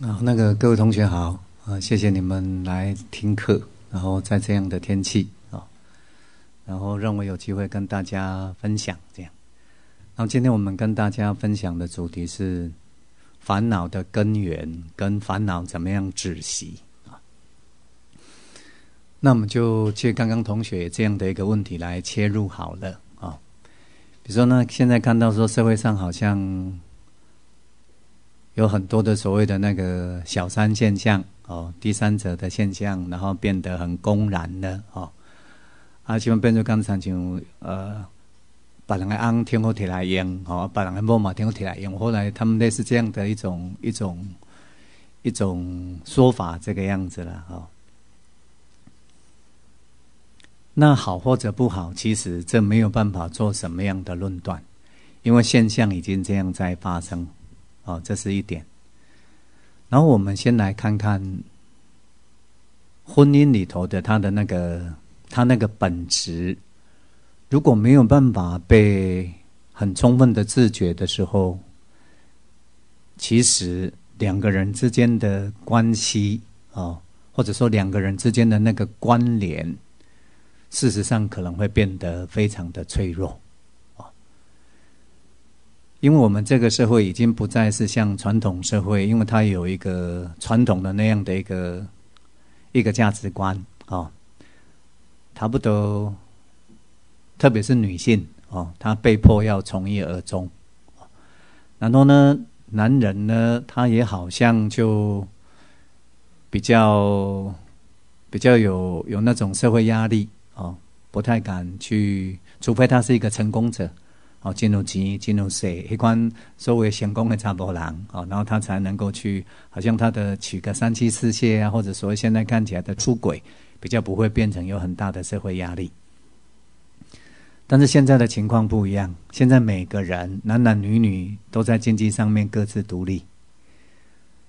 啊，那个各位同学好啊，谢谢你们来听课。然后在这样的天气啊，然后让我有机会跟大家分享这样。然后今天我们跟大家分享的主题是烦恼的根源跟烦恼怎么样止息啊。那我们就借刚刚同学这样的一个问题来切入好了啊。比如说呢，现在看到说社会上好像。有很多的所谓的那个小三现象哦，第三者的现象，然后变得很公然的哦，啊，望变成刚才像呃，把人家安天火提来用哦，把人家木马天火提来用，后来他们类似这样的一种一种一种说法，这个样子了哦。那好或者不好，其实这没有办法做什么样的论断，因为现象已经这样在发生。哦，这是一点。然后我们先来看看婚姻里头的他的那个他那个本质，如果没有办法被很充分的自觉的时候，其实两个人之间的关系哦，或者说两个人之间的那个关联，事实上可能会变得非常的脆弱。因为我们这个社会已经不再是像传统社会，因为它有一个传统的那样的一个一个价值观啊，他不都，特别是女性哦，她被迫要从一而终。然后呢，男人呢，他也好像就比较比较有有那种社会压力啊，不太敢去，除非他是一个成功者。哦，进入钱，进入色，一惯所谓贤公的差不郎哦，然后他才能够去，好像他的娶个三妻四妾啊，或者所谓现在看起来的出轨，比较不会变成有很大的社会压力。但是现在的情况不一样，现在每个人男男女女都在经济上面各自独立，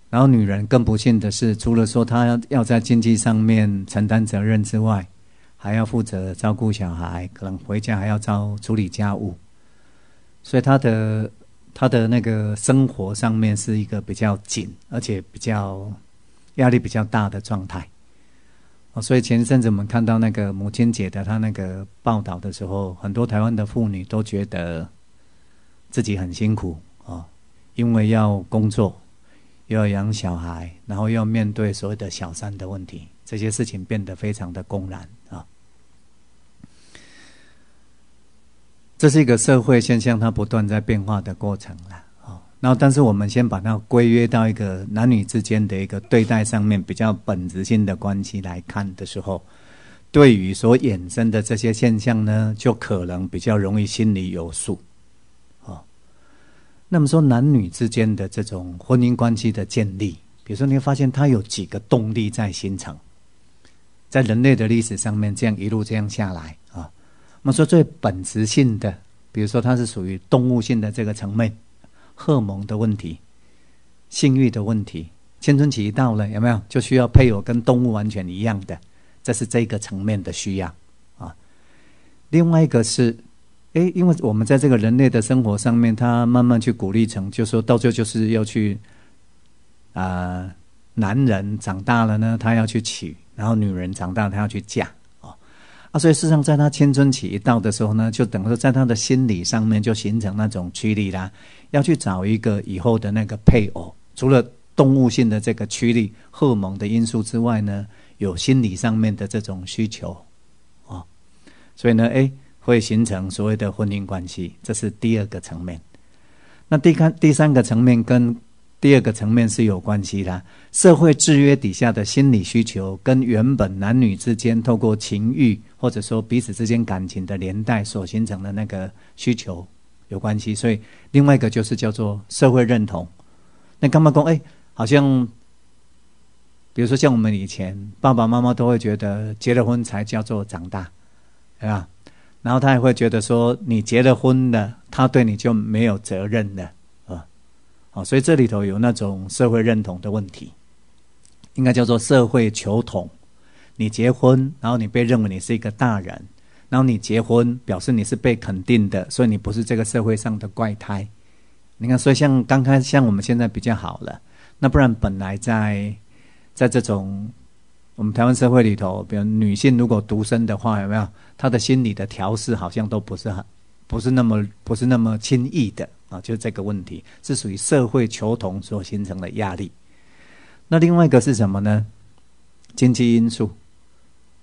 然后女人更不幸的是，除了说她要要在经济上面承担责任之外，还要负责照顾小孩，可能回家还要照处理家务。所以他的他的那个生活上面是一个比较紧，而且比较压力比较大的状态。哦，所以前一阵子我们看到那个母亲节的他那个报道的时候，很多台湾的妇女都觉得自己很辛苦啊，因为要工作，又要养小孩，然后又要面对所谓的小三的问题，这些事情变得非常的公然啊。这是一个社会现象，它不断在变化的过程了。哦，然后但是我们先把它归约到一个男女之间的一个对待上面比较本质性的关系来看的时候，对于所衍生的这些现象呢，就可能比较容易心里有数。哦，那么说男女之间的这种婚姻关系的建立，比如说你会发现它有几个动力在形成，在人类的历史上面这样一路这样下来。我们说最本质性的，比如说它是属于动物性的这个层面，荷尔蒙的问题、性欲的问题，青春期到了有没有就需要配偶跟动物完全一样的，这是这个层面的需要啊。另外一个是，哎，因为我们在这个人类的生活上面，他慢慢去鼓励成，就说到最后就是要去啊，男人长大了呢，他要去娶，然后女人长大，他要去嫁。所以事实上，在他青春期一到的时候呢，就等于说在他的心理上面就形成那种驱力啦，要去找一个以后的那个配偶。除了动物性的这个驱力、荷尔蒙的因素之外呢，有心理上面的这种需求，啊，所以呢，哎，会形成所谓的婚姻关系，这是第二个层面。那第三第三个层面跟。第二个层面是有关系的，社会制约底下的心理需求，跟原本男女之间透过情欲或者说彼此之间感情的连带所形成的那个需求有关系。所以另外一个就是叫做社会认同。那干嘛讲？哎，好像比如说像我们以前爸爸妈妈都会觉得结了婚才叫做长大，对吧？然后他也会觉得说你结了婚的，他对你就没有责任了。啊，所以这里头有那种社会认同的问题，应该叫做社会求同。你结婚，然后你被认为你是一个大人，然后你结婚表示你是被肯定的，所以你不是这个社会上的怪胎。你看，所以像刚开，像我们现在比较好了。那不然本来在在这种我们台湾社会里头，比如女性如果独生的话，有没有她的心理的调试好像都不是很不是那么不是那么轻易的。啊，就这个问题是属于社会求同所形成的压力。那另外一个是什么呢？经济因素。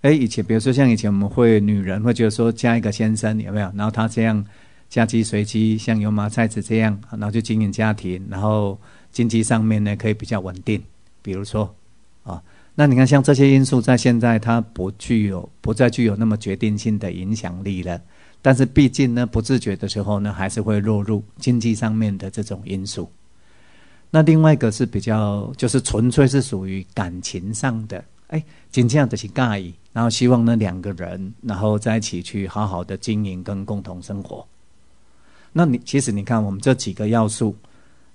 哎，以前比如说像以前我们会女人会觉得说，嫁一个先生有没有？然后她这样嫁鸡随鸡，像油麻菜籽这样，然后就经营家庭，然后经济上面呢可以比较稳定。比如说啊，那你看像这些因素在现在它不具有不再具有那么决定性的影响力了。但是毕竟呢，不自觉的时候呢，还是会落入经济上面的这种因素。那另外一个是比较，就是纯粹是属于感情上的，哎，仅仅只是尬意，然后希望呢两个人，然后在一起去好好的经营跟共同生活。那你其实你看，我们这几个要素，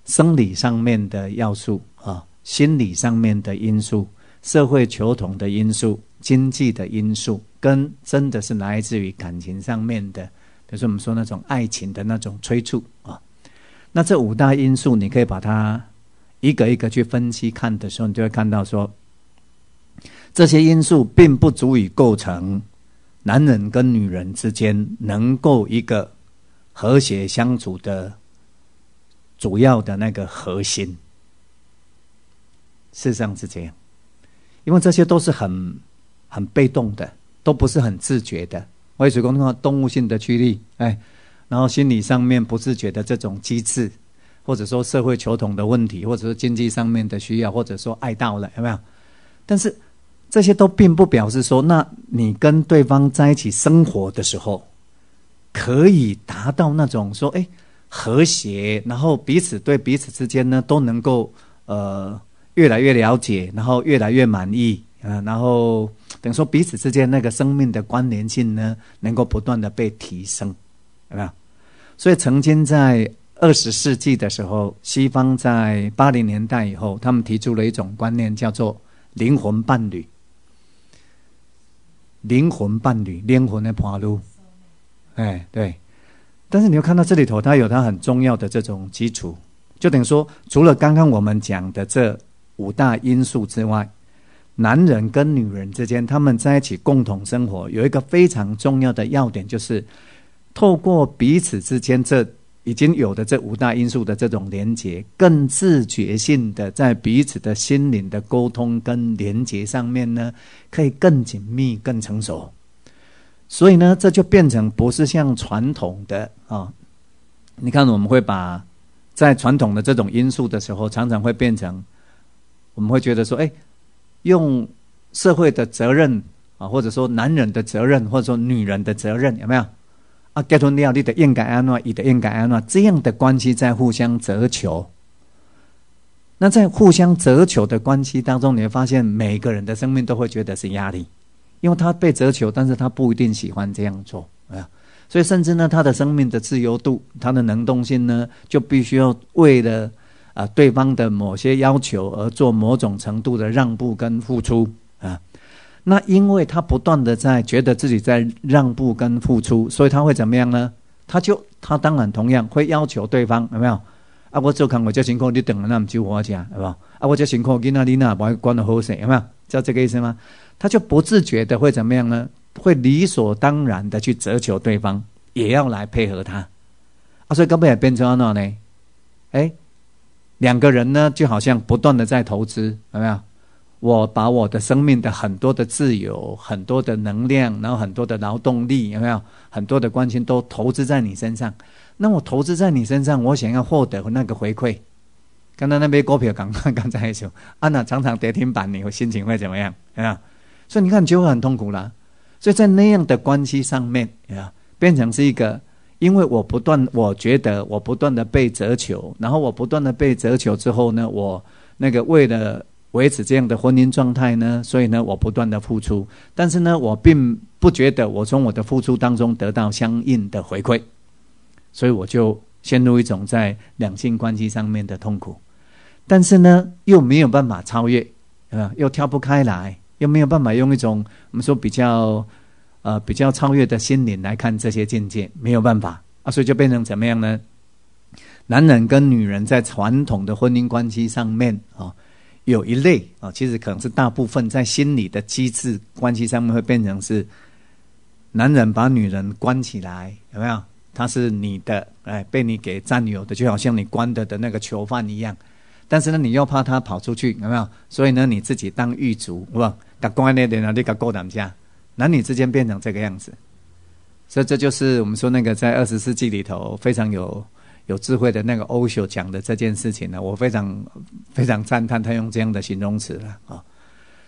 生理上面的要素啊，心理上面的因素，社会求同的因素，经济的因素。跟真的是来自于感情上面的，比如说我们说那种爱情的那种催促啊。那这五大因素，你可以把它一个一个去分析看的时候，你就会看到说，这些因素并不足以构成男人跟女人之间能够一个和谐相处的主要的那个核心。事实上是这样，因为这些都是很很被动的。都不是很自觉的，外水沟通动物性的驱力，哎，然后心理上面不自觉的这种机制，或者说社会求同的问题，或者说经济上面的需要，或者说爱到了有没有？但是这些都并不表示说，那你跟对方在一起生活的时候，可以达到那种说，哎，和谐，然后彼此对彼此之间呢都能够呃越来越了解，然后越来越满意，啊，然后。等于说彼此之间那个生命的关联性呢，能够不断的被提升，有没有？所以曾经在二十世纪的时候，西方在八零年代以后，他们提出了一种观念，叫做灵魂伴侣。灵魂伴侣，灵魂的伴侣。哎，对。但是你要看到这里头，它有它很重要的这种基础。就等于说，除了刚刚我们讲的这五大因素之外。男人跟女人之间，他们在一起共同生活，有一个非常重要的要点，就是透过彼此之间这已经有的这五大因素的这种连接，更自觉性的在彼此的心灵的沟通跟连接上面呢，可以更紧密、更成熟。所以呢，这就变成不是像传统的啊，你看我们会把在传统的这种因素的时候，常常会变成我们会觉得说，哎。用社会的责任啊，或者说男人的责任，或者说女人的责任，有没有啊？Get on 的安娜，伊的应干安娜这样的关系在互相折求。那在互相折求的关系当中，你会发现每个人的生命都会觉得是压力，因为他被折求，但是他不一定喜欢这样做，所以甚至呢，他的生命的自由度，他的能动性呢，就必须要为了。啊，对方的某些要求而做某种程度的让步跟付出啊，那因为他不断的在觉得自己在让步跟付出，所以他会怎么样呢？他就他当然同样会要求对方有没有？啊，我就看我这情况，你等了那么久，我讲好不好？啊，我这情况，你那、你那把管得好水有没有？知道这个意思吗？他就不自觉的会怎么样呢？会理所当然的去责求对方也要来配合他啊，所以根本也变成了呢？哎。两个人呢，就好像不断的在投资，有没有？我把我的生命的很多的自由、很多的能量，然后很多的劳动力，有没有？很多的关心都投资在你身上。那我投资在你身上，我想要获得那个回馈。刚才那边股票刚，刚才一首安娜常常跌停板，你心情会怎么样？啊？所以你看就会很痛苦了。所以在那样的关系上面，啊，变成是一个。因为我不断，我觉得我不断的被折求，然后我不断的被折求之后呢，我那个为了维持这样的婚姻状态呢，所以呢，我不断的付出，但是呢，我并不觉得我从我的付出当中得到相应的回馈，所以我就陷入一种在两性关系上面的痛苦，但是呢，又没有办法超越，啊，又跳不开来，又没有办法用一种我们说比较。呃，比较超越的心灵来看这些境界，没有办法啊，所以就变成怎么样呢？男人跟女人在传统的婚姻关系上面啊，有一类啊，其实可能是大部分在心理的机制关系上面会变成是男人把女人关起来，有没有？他是你的，哎，被你给占有的，就好像你关的的那个囚犯一样。但是呢，你又怕他跑出去，有没有？所以呢，你自己当狱卒，是不？噶关点啊？你噶够胆家？男女之间变成这个样子，所以这就是我们说那个在二十世纪里头非常有有智慧的那个欧修讲的这件事情呢。我非常非常赞叹他用这样的形容词了啊！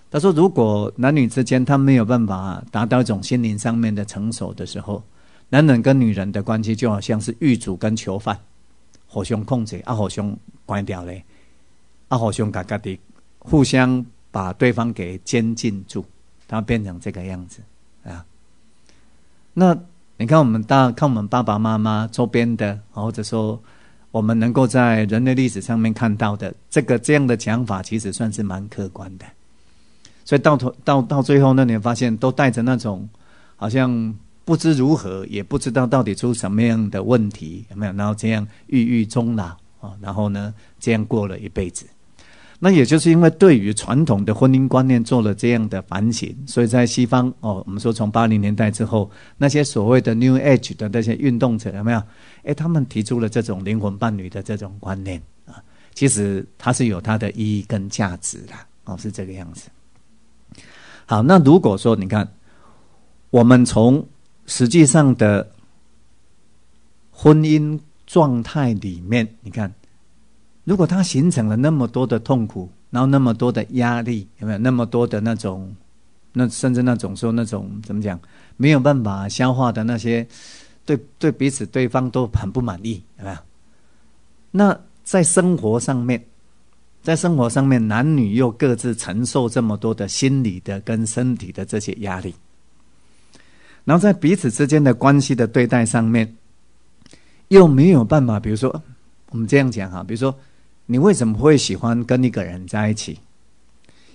他说，如果男女之间他没有办法达到一种心灵上面的成熟的时候，男人跟女人的关系就好像是狱卒跟囚犯，互相控制，阿火兄关掉嘞，阿火兄，嘎嘎的，互相把对方给监禁住。他变成这个样子，啊，那你看我们大看我们爸爸妈妈周边的，或者说我们能够在人类历史上面看到的这个这样的讲法，其实算是蛮客观的。所以到头到到最后呢，你发现都带着那种好像不知如何，也不知道到底出什么样的问题，有没有？然后这样郁郁终老啊，然后呢，这样过了一辈子。那也就是因为对于传统的婚姻观念做了这样的反省，所以在西方哦，我们说从八零年代之后，那些所谓的 New Age 的那些运动者有没有？哎，他们提出了这种灵魂伴侣的这种观念啊，其实它是有它的意义跟价值的哦，是这个样子。好，那如果说你看，我们从实际上的婚姻状态里面，你看。如果他形成了那么多的痛苦，然后那么多的压力，有没有那么多的那种，那甚至那种说那种怎么讲，没有办法消化的那些，对对彼此对方都很不满意，有没有？那在生活上面，在生活上面，男女又各自承受这么多的心理的跟身体的这些压力，然后在彼此之间的关系的对待上面，又没有办法，比如说我们这样讲哈，比如说。你为什么会喜欢跟一个人在一起？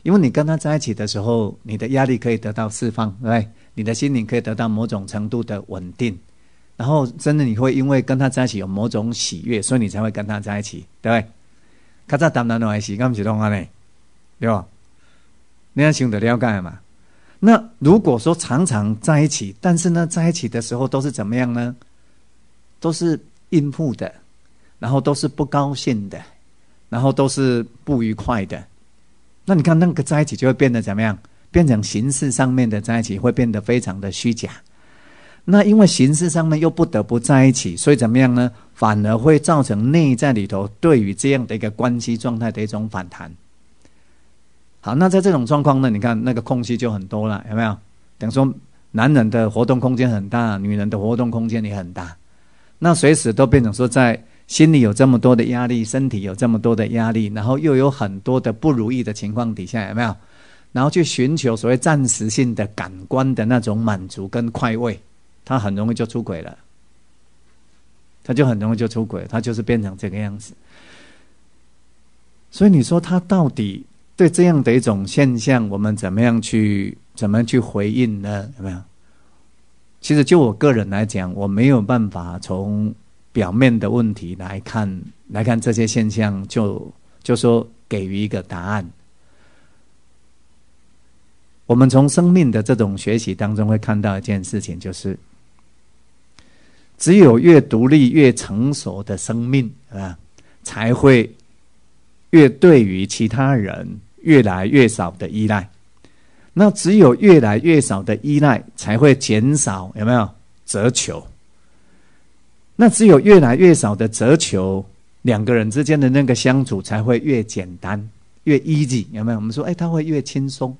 因为你跟他在一起的时候，你的压力可以得到释放，对对？你的心灵可以得到某种程度的稳定，然后真的你会因为跟他在一起有某种喜悦，所以你才会跟他在一起，对不对？卡扎达纳的埃西干不是弄啊呢，对吧？你也想得了解嘛？那如果说常常在一起，但是呢，在一起的时候都是怎么样呢？都是应付的，然后都是不高兴的。然后都是不愉快的，那你看那个在一起就会变得怎么样？变成形式上面的在一起会变得非常的虚假。那因为形式上面又不得不在一起，所以怎么样呢？反而会造成内在里头对于这样的一个关系状态的一种反弹。好，那在这种状况呢，你看那个空隙就很多了，有没有？等于说男人的活动空间很大，女人的活动空间也很大，那随时都变成说在。心里有这么多的压力，身体有这么多的压力，然后又有很多的不如意的情况底下，有没有？然后去寻求所谓暂时性的感官的那种满足跟快慰，他很容易就出轨了，他就很容易就出轨，他就是变成这个样子。所以你说他到底对这样的一种现象，我们怎么样去怎么样去回应呢？有没有？其实就我个人来讲，我没有办法从。表面的问题来看，来看这些现象，就就说给予一个答案。我们从生命的这种学习当中，会看到一件事情，就是只有越独立、越成熟的生命啊，才会越对于其他人越来越少的依赖。那只有越来越少的依赖，才会减少有没有折求？那只有越来越少的折求，两个人之间的那个相处才会越简单、越 easy，有没有？我们说，哎，他会越轻松。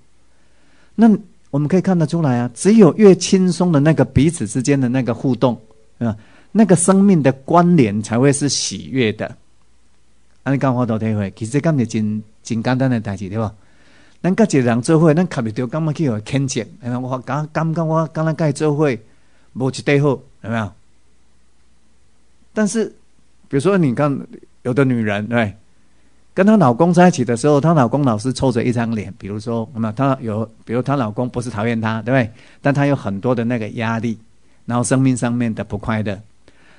那我们可以看得出来啊，只有越轻松的那个彼此之间的那个互动，啊，那个生命的关联才会是喜悦的。按你讲话都体会，其实干的真真简单的代志，对吧？咱甲一个人做伙，咱卡咪掉干嘛去互清洁，哎我刚感觉我刚刚甲伊做伙，无一堆好，有没有？但是，比如说，你看，有的女人，对，跟她老公在一起的时候，她老公老是抽着一张脸。比如说，那她有，比如她老公不是讨厌她，对不对？但她有很多的那个压力，然后生命上面的不快乐。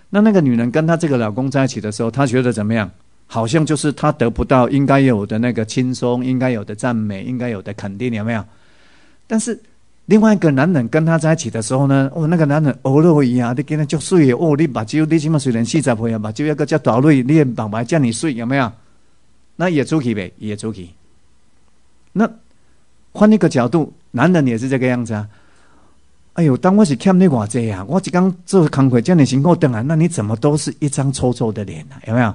那那个女人跟她这个老公在一起的时候，她觉得怎么样？好像就是她得不到应该有的那个轻松，应该有的赞美，应该有的肯定，有没有？但是。另外一个男人跟她在一起的时候呢，哦，那个男人饿了伊啊，你跟他做睡哦，你把酒，你起码睡然四十岁啊，把酒那个叫大瑞，你也白白叫你睡有没有？那也出去呗，也出去。那换一个角度，男人也是这个样子啊。哎呦，当我是欠你偌济啊，我一刚做康亏叫你辛苦等啊，那你怎么都是一张臭臭的脸啊？有没有？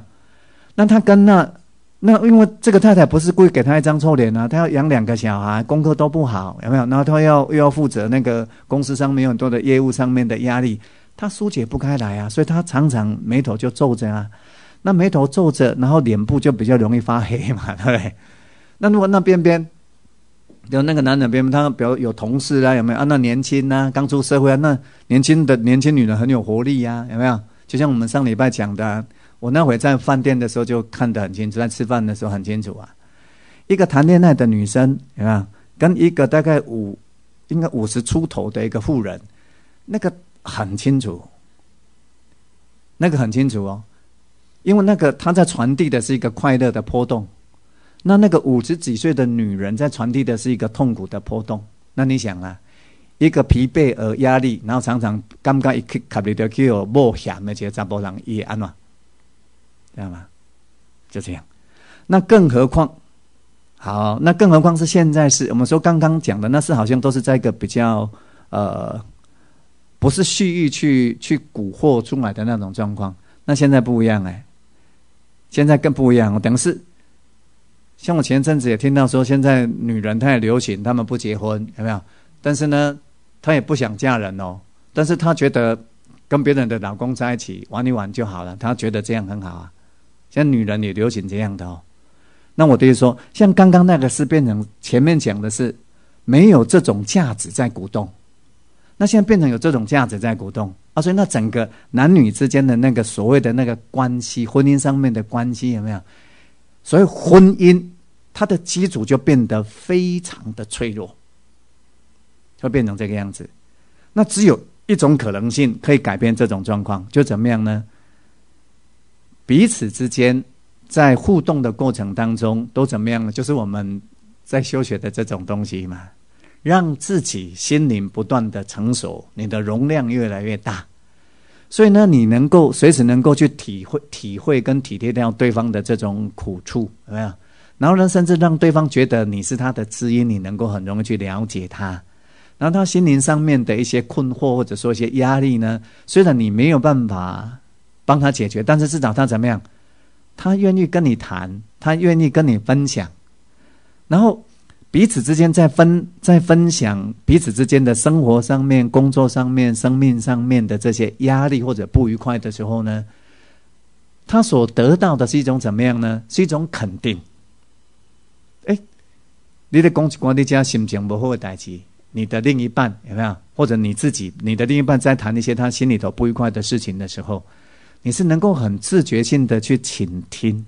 那他跟那。那因为这个太太不是故意给他一张臭脸啊，他要养两个小孩，功课都不好，有没有？然后他要又要负责那个公司上面很多的业务上面的压力，他疏解不开来啊，所以他常常眉头就皱着啊。那眉头皱着，然后脸部就比较容易发黑嘛，对不对？那如果那边边有那个男的边，他比如有同事啊，有没有啊？那年轻啊，刚出社会啊，那年轻的年轻女人很有活力呀，有没有？就像我们上礼拜讲的。我那会在饭店的时候就看得很清楚，在吃饭的时候很清楚啊。一个谈恋爱的女生啊，跟一个大概五，应该五十出头的一个妇人，那个很清楚，那个很清楚哦。因为那个她在传递的是一个快乐的波动，那那个五十几岁的女人在传递的是一个痛苦的波动。那你想啊，一个疲惫而压力，然后常常刚刚一去，卡不掉去哦，冒险的这些杂波浪也安了。知道吗？就这样。那更何况，好，那更何况是现在是我们说刚刚讲的，那是好像都是在一个比较呃，不是蓄意去去蛊惑出来的那种状况。那现在不一样哎，现在更不一样。等于是，像我前阵子也听到说，现在女人太流行，她们不结婚，有没有？但是呢，她也不想嫁人哦，但是她觉得跟别人的老公在一起玩一玩就好了，她觉得这样很好啊。像女人也流行这样的哦，那我等于说，像刚刚那个是变成前面讲的是没有这种价值在鼓动，那现在变成有这种价值在鼓动啊，所以那整个男女之间的那个所谓的那个关系，婚姻上面的关系有没有？所以婚姻它的基础就变得非常的脆弱，就变成这个样子。那只有一种可能性可以改变这种状况，就怎么样呢？彼此之间在互动的过程当中都怎么样呢？就是我们在修学的这种东西嘛，让自己心灵不断的成熟，你的容量越来越大。所以呢，你能够随时能够去体会、体会跟体贴到对方的这种苦处，有没有？然后呢，甚至让对方觉得你是他的知音，你能够很容易去了解他。然后他心灵上面的一些困惑或者说一些压力呢，虽然你没有办法。帮他解决，但是至少他怎么样？他愿意跟你谈，他愿意跟你分享，然后彼此之间在分在分享彼此之间的生活上面、工作上面、生命上面的这些压力或者不愉快的时候呢？他所得到的是一种怎么样呢？是一种肯定。哎，你的工作管家心情不好的代志，你的另一半有没有？或者你自己，你的另一半在谈一些他心里头不愉快的事情的时候？你是能够很自觉性的去倾听，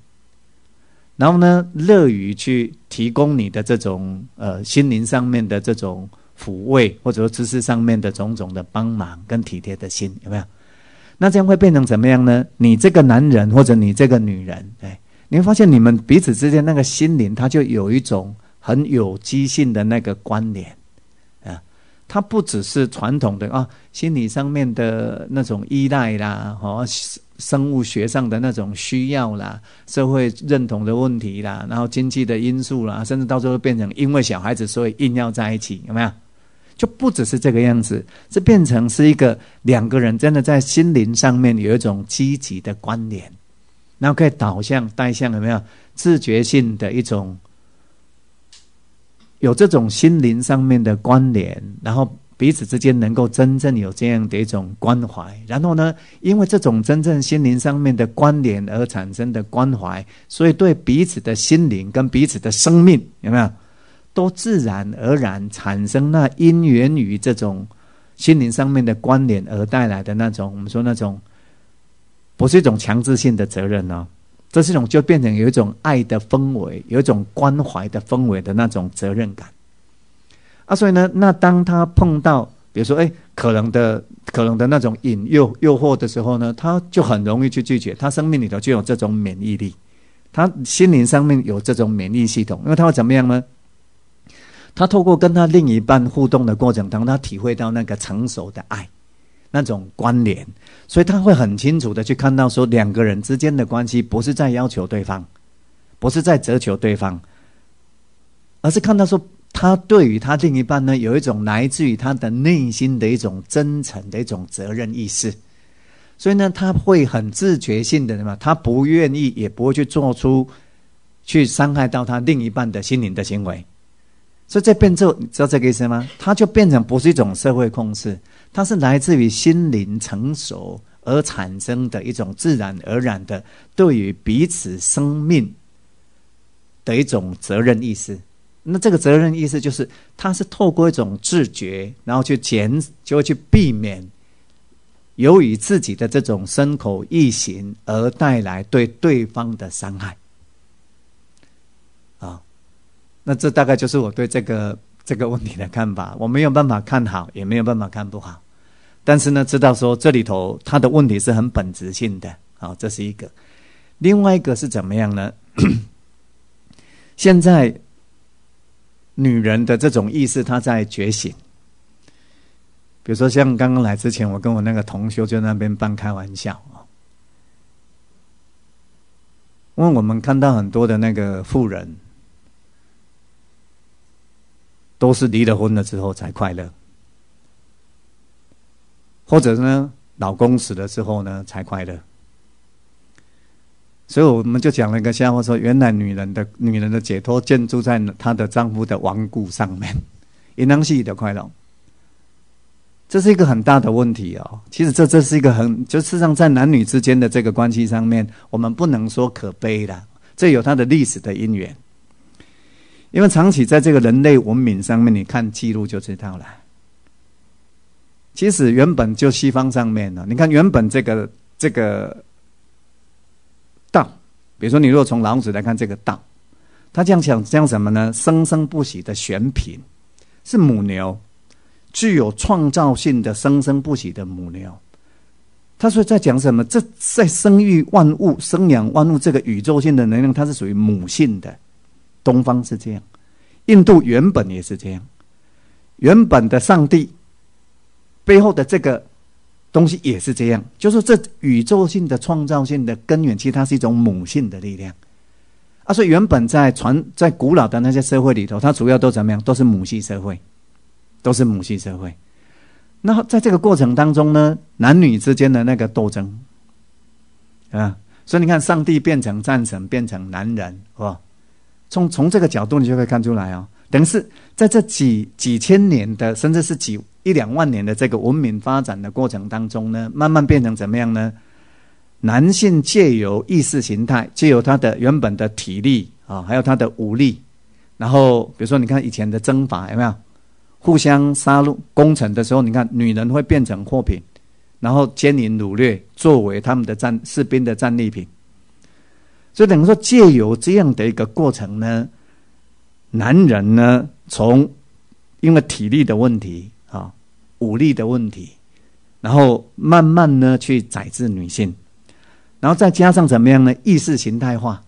然后呢，乐于去提供你的这种呃心灵上面的这种抚慰，或者说知识上面的种种的帮忙跟体贴的心，有没有？那这样会变成怎么样呢？你这个男人或者你这个女人，哎，你会发现你们彼此之间那个心灵，他就有一种很有机性的那个关联啊，它不只是传统的啊心理上面的那种依赖啦，和。生物学上的那种需要啦，社会认同的问题啦，然后经济的因素啦，甚至到最后变成因为小孩子所以硬要在一起，有没有？就不只是这个样子，这变成是一个两个人真的在心灵上面有一种积极的关联，然后可以导向带向有没有自觉性的一种，有这种心灵上面的关联，然后。彼此之间能够真正有这样的一种关怀，然后呢，因为这种真正心灵上面的关联而产生的关怀，所以对彼此的心灵跟彼此的生命有没有，都自然而然产生那因缘于这种心灵上面的关联而带来的那种，我们说那种不是一种强制性的责任呢？这是一种就变成有一种爱的氛围，有一种关怀的氛围的那种责任感。那所以呢？那当他碰到，比如说，哎，可能的、可能的那种引诱、诱惑的时候呢，他就很容易去拒绝。他生命里头就有这种免疫力，他心灵上面有这种免疫系统。因为他会怎么样呢？他透过跟他另一半互动的过程，当中，他体会到那个成熟的爱，那种关联，所以他会很清楚的去看到，说两个人之间的关系不是在要求对方，不是在折求对方，而是看到说。他对于他另一半呢，有一种来自于他的内心的一种真诚的一种责任意识，所以呢，他会很自觉性的什么？他不愿意，也不会去做出去伤害到他另一半的心灵的行为。所以这变就你知道这个意思吗？它就变成不是一种社会控制，它是来自于心灵成熟而产生的一种自然而然的对于彼此生命的一种责任意识。那这个责任意思就是，他是透过一种自觉，然后去减，就去避免由于自己的这种身口意行而带来对对方的伤害。啊，那这大概就是我对这个这个问题的看法。我没有办法看好，也没有办法看不好。但是呢，知道说这里头他的问题是很本质性的。啊，这是一个。另外一个是怎么样呢？现在。女人的这种意识，她在觉醒。比如说，像刚刚来之前，我跟我那个同修就那边半开玩笑啊，因为我们看到很多的那个富人，都是离了婚了之后才快乐，或者呢，老公死了之后呢才快乐。所以我们就讲了一个笑话，说原来女人的、女人的解脱建筑在她的丈夫的亡故上面，也能是的快乐。这是一个很大的问题哦。其实这这是一个很，就事实上在男女之间的这个关系上面，我们不能说可悲的，这有它的历史的因缘。因为长期在这个人类文明上面，你看记录就知道了。其实原本就西方上面呢，你看原本这个这个。道，比如说，你如果从老子来看这个道，他这样讲，这样什么呢？生生不息的选品是母牛，具有创造性的生生不息的母牛。他说在讲什么？这在生育万物、生养万物这个宇宙性的能量，它是属于母性的。东方是这样，印度原本也是这样，原本的上帝背后的这个。东西也是这样，就是这宇宙性的创造性的根源，其实它是一种母性的力量。啊，所以原本在传在古老的那些社会里头，它主要都怎么样？都是母系社会，都是母系社会。那在这个过程当中呢，男女之间的那个斗争啊，所以你看，上帝变成战神，变成男人，哦，从从这个角度你就可以看出来啊，等于是在这几几千年的，甚至是几。一两万年的这个文明发展的过程当中呢，慢慢变成怎么样呢？男性借由意识形态，借由他的原本的体力啊，还有他的武力，然后比如说你看以前的征伐有没有互相杀戮攻城的时候，你看女人会变成货品，然后奸淫掳掠作为他们的战士兵的战利品。所以等于说借由这样的一个过程呢，男人呢从因为体力的问题。武力的问题，然后慢慢呢去宰制女性，然后再加上怎么样呢？意识形态化。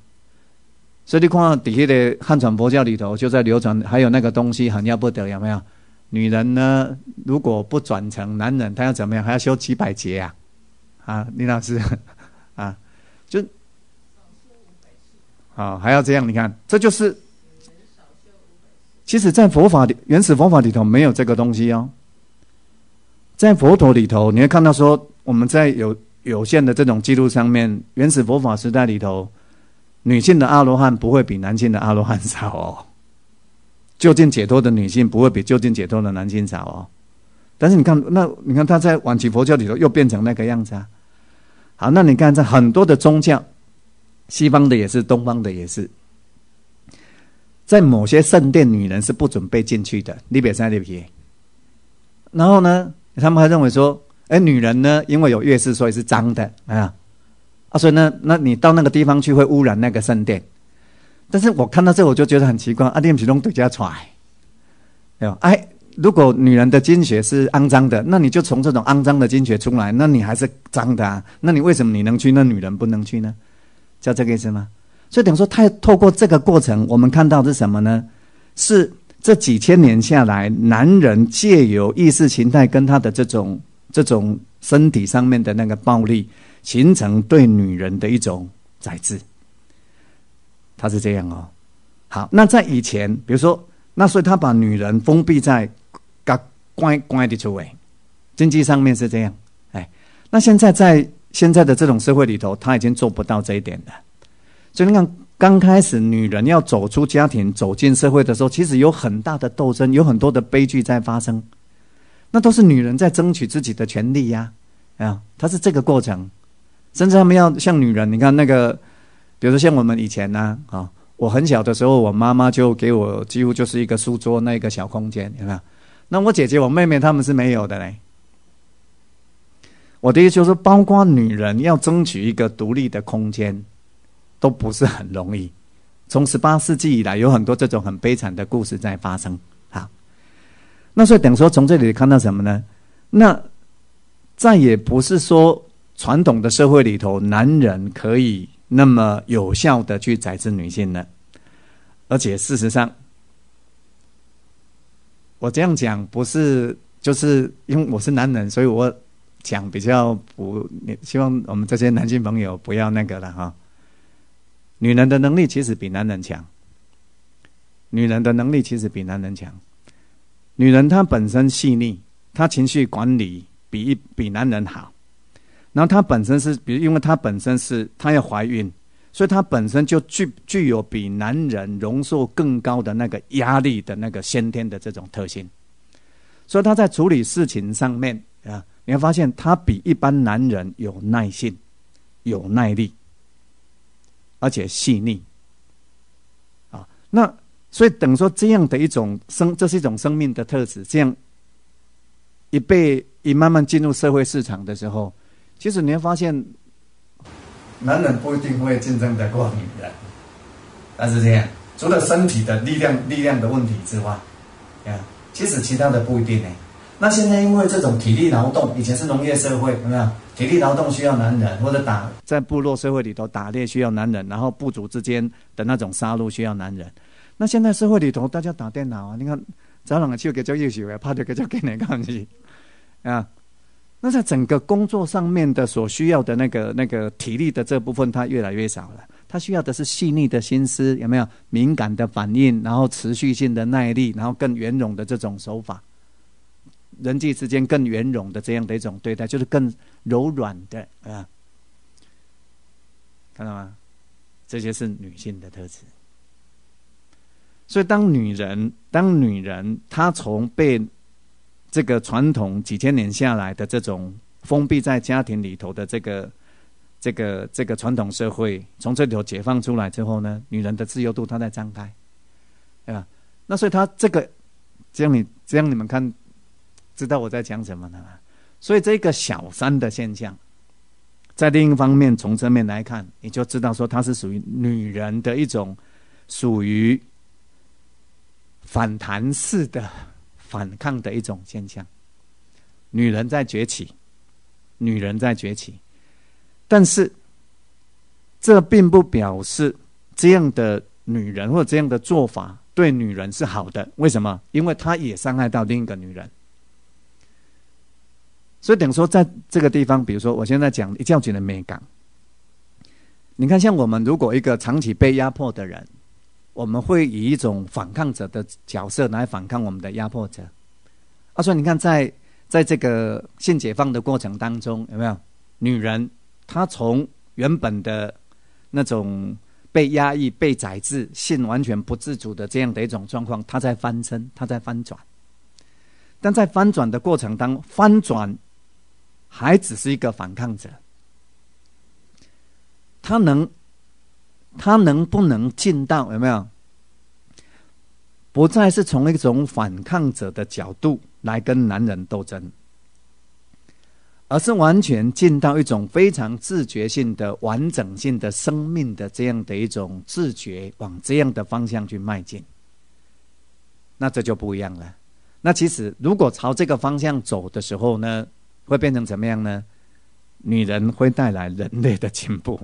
所以你看底下的汉传佛教里头就在流传，还有那个东西很要不得，有没有？女人呢，如果不转成男人，她要怎么样？还要修几百劫啊？啊，李老师 啊，就，啊，还要这样？你看，这就是。其实，在佛法里原始佛法里头没有这个东西哦。在佛陀里头，你会看到说，我们在有有限的这种记录上面，原始佛法时代里头，女性的阿罗汉不会比男性的阿罗汉少哦。就 近解脱的女性不会比就近解脱的男性少哦。但是你看，那你看他在晚期佛教里头又变成那个样子啊。好，那你看在很多的宗教，西方的也是，东方的也是，在某些圣殿，女人是不准备进去的，你别插嘴皮。然后呢？他们还认为说，哎，女人呢，因为有月事，所以是脏的啊，啊，所以呢，那你到那个地方去会污染那个圣殿。但是我看到这，我就觉得很奇怪啊，念其中对家出来，对吧？哎，如果女人的经血是肮脏的，那你就从这种肮脏的经血出来，那你还是脏的啊？那你为什么你能去，那女人不能去呢？叫这个意思吗？所以等于说，太透过这个过程，我们看到是什么呢？是。这几千年下来，男人借由意识形态跟他的这种、这种身体上面的那个暴力，形成对女人的一种宰制。他是这样哦。好，那在以前，比如说，那所以他把女人封闭在“嘎乖乖”的周围，经济上面是这样。哎，那现在在现在的这种社会里头，他已经做不到这一点了。所以你看。刚开始，女人要走出家庭、走进社会的时候，其实有很大的斗争，有很多的悲剧在发生。那都是女人在争取自己的权利呀，啊，她是这个过程。甚至他们要像女人，你看那个，比如说像我们以前呢，啊，我很小的时候，我妈妈就给我几乎就是一个书桌那个小空间，有没有？那我姐姐、我妹妹他们是没有的嘞。我的意思就是，包括女人要争取一个独立的空间。都不是很容易。从十八世纪以来，有很多这种很悲惨的故事在发生。好，那所以等于说，从这里看到什么呢？那再也不是说传统的社会里头，男人可以那么有效的去宰制女性了。而且事实上，我这样讲不是就是因为我是男人，所以我讲比较不希望我们这些男性朋友不要那个了哈。女人的能力其实比男人强。女人的能力其实比男人强。女人她本身细腻，她情绪管理比比男人好。然后她本身是，比如因为她本身是，她要怀孕，所以她本身就具具有比男人容受更高的那个压力的那个先天的这种特性。所以她在处理事情上面啊，你会发现她比一般男人有耐性，有耐力。而且细腻，啊，那所以等说这样的一种生，这是一种生命的特质。这样，一被一慢慢进入社会市场的时候，其实你会发现，男人不一定会竞争得过女人，但是这样，除了身体的力量、力量的问题之外，啊，其实其他的不一定哎。那现在因为这种体力劳动，以前是农业社会，有没有体力劳动需要男人或者打在部落社会里头打猎需要男人，然后部族之间的那种杀戮需要男人。那现在社会里头大家打电脑啊，你看，早两个去给就业机会，怕这个叫给你看去啊。那在整个工作上面的所需要的那个那个体力的这部分，它越来越少了。他需要的是细腻的心思，有没有敏感的反应，然后持续性的耐力，然后更圆融的这种手法。人际之间更圆融的这样的一种对待，就是更柔软的啊，看到吗？这些是女性的特质。所以，当女人，当女人，她从被这个传统几千年下来的这种封闭在家庭里头的这个、这个、这个传统社会，从这里头解放出来之后呢，女人的自由度她在张开，对吧？那所以她这个，这样你，这样你们看。知道我在讲什么呢？所以这个小三的现象，在另一方面从侧面来看，你就知道说它是属于女人的一种，属于反弹式的反抗的一种现象。女人在崛起，女人在崛起，但是这并不表示这样的女人或这样的做法对女人是好的。为什么？因为她也伤害到另一个女人。所以等于说，在这个地方，比如说，我现在讲一教群的美感。你看，像我们如果一个长期被压迫的人，我们会以一种反抗者的角色来反抗我们的压迫者。阿衰，你看，在在这个性解放的过程当中，有没有女人？她从原本的那种被压抑、被宰制、性完全不自主的这样的一种状况，她在翻身，她在翻转。但在翻转的过程当翻转。还只是一个反抗者，他能，他能不能进到有没有？不再是从一种反抗者的角度来跟男人斗争，而是完全进到一种非常自觉性的、完整性的生命的这样的一种自觉，往这样的方向去迈进。那这就不一样了。那其实，如果朝这个方向走的时候呢？会变成怎么样呢？女人会带来人类的进步，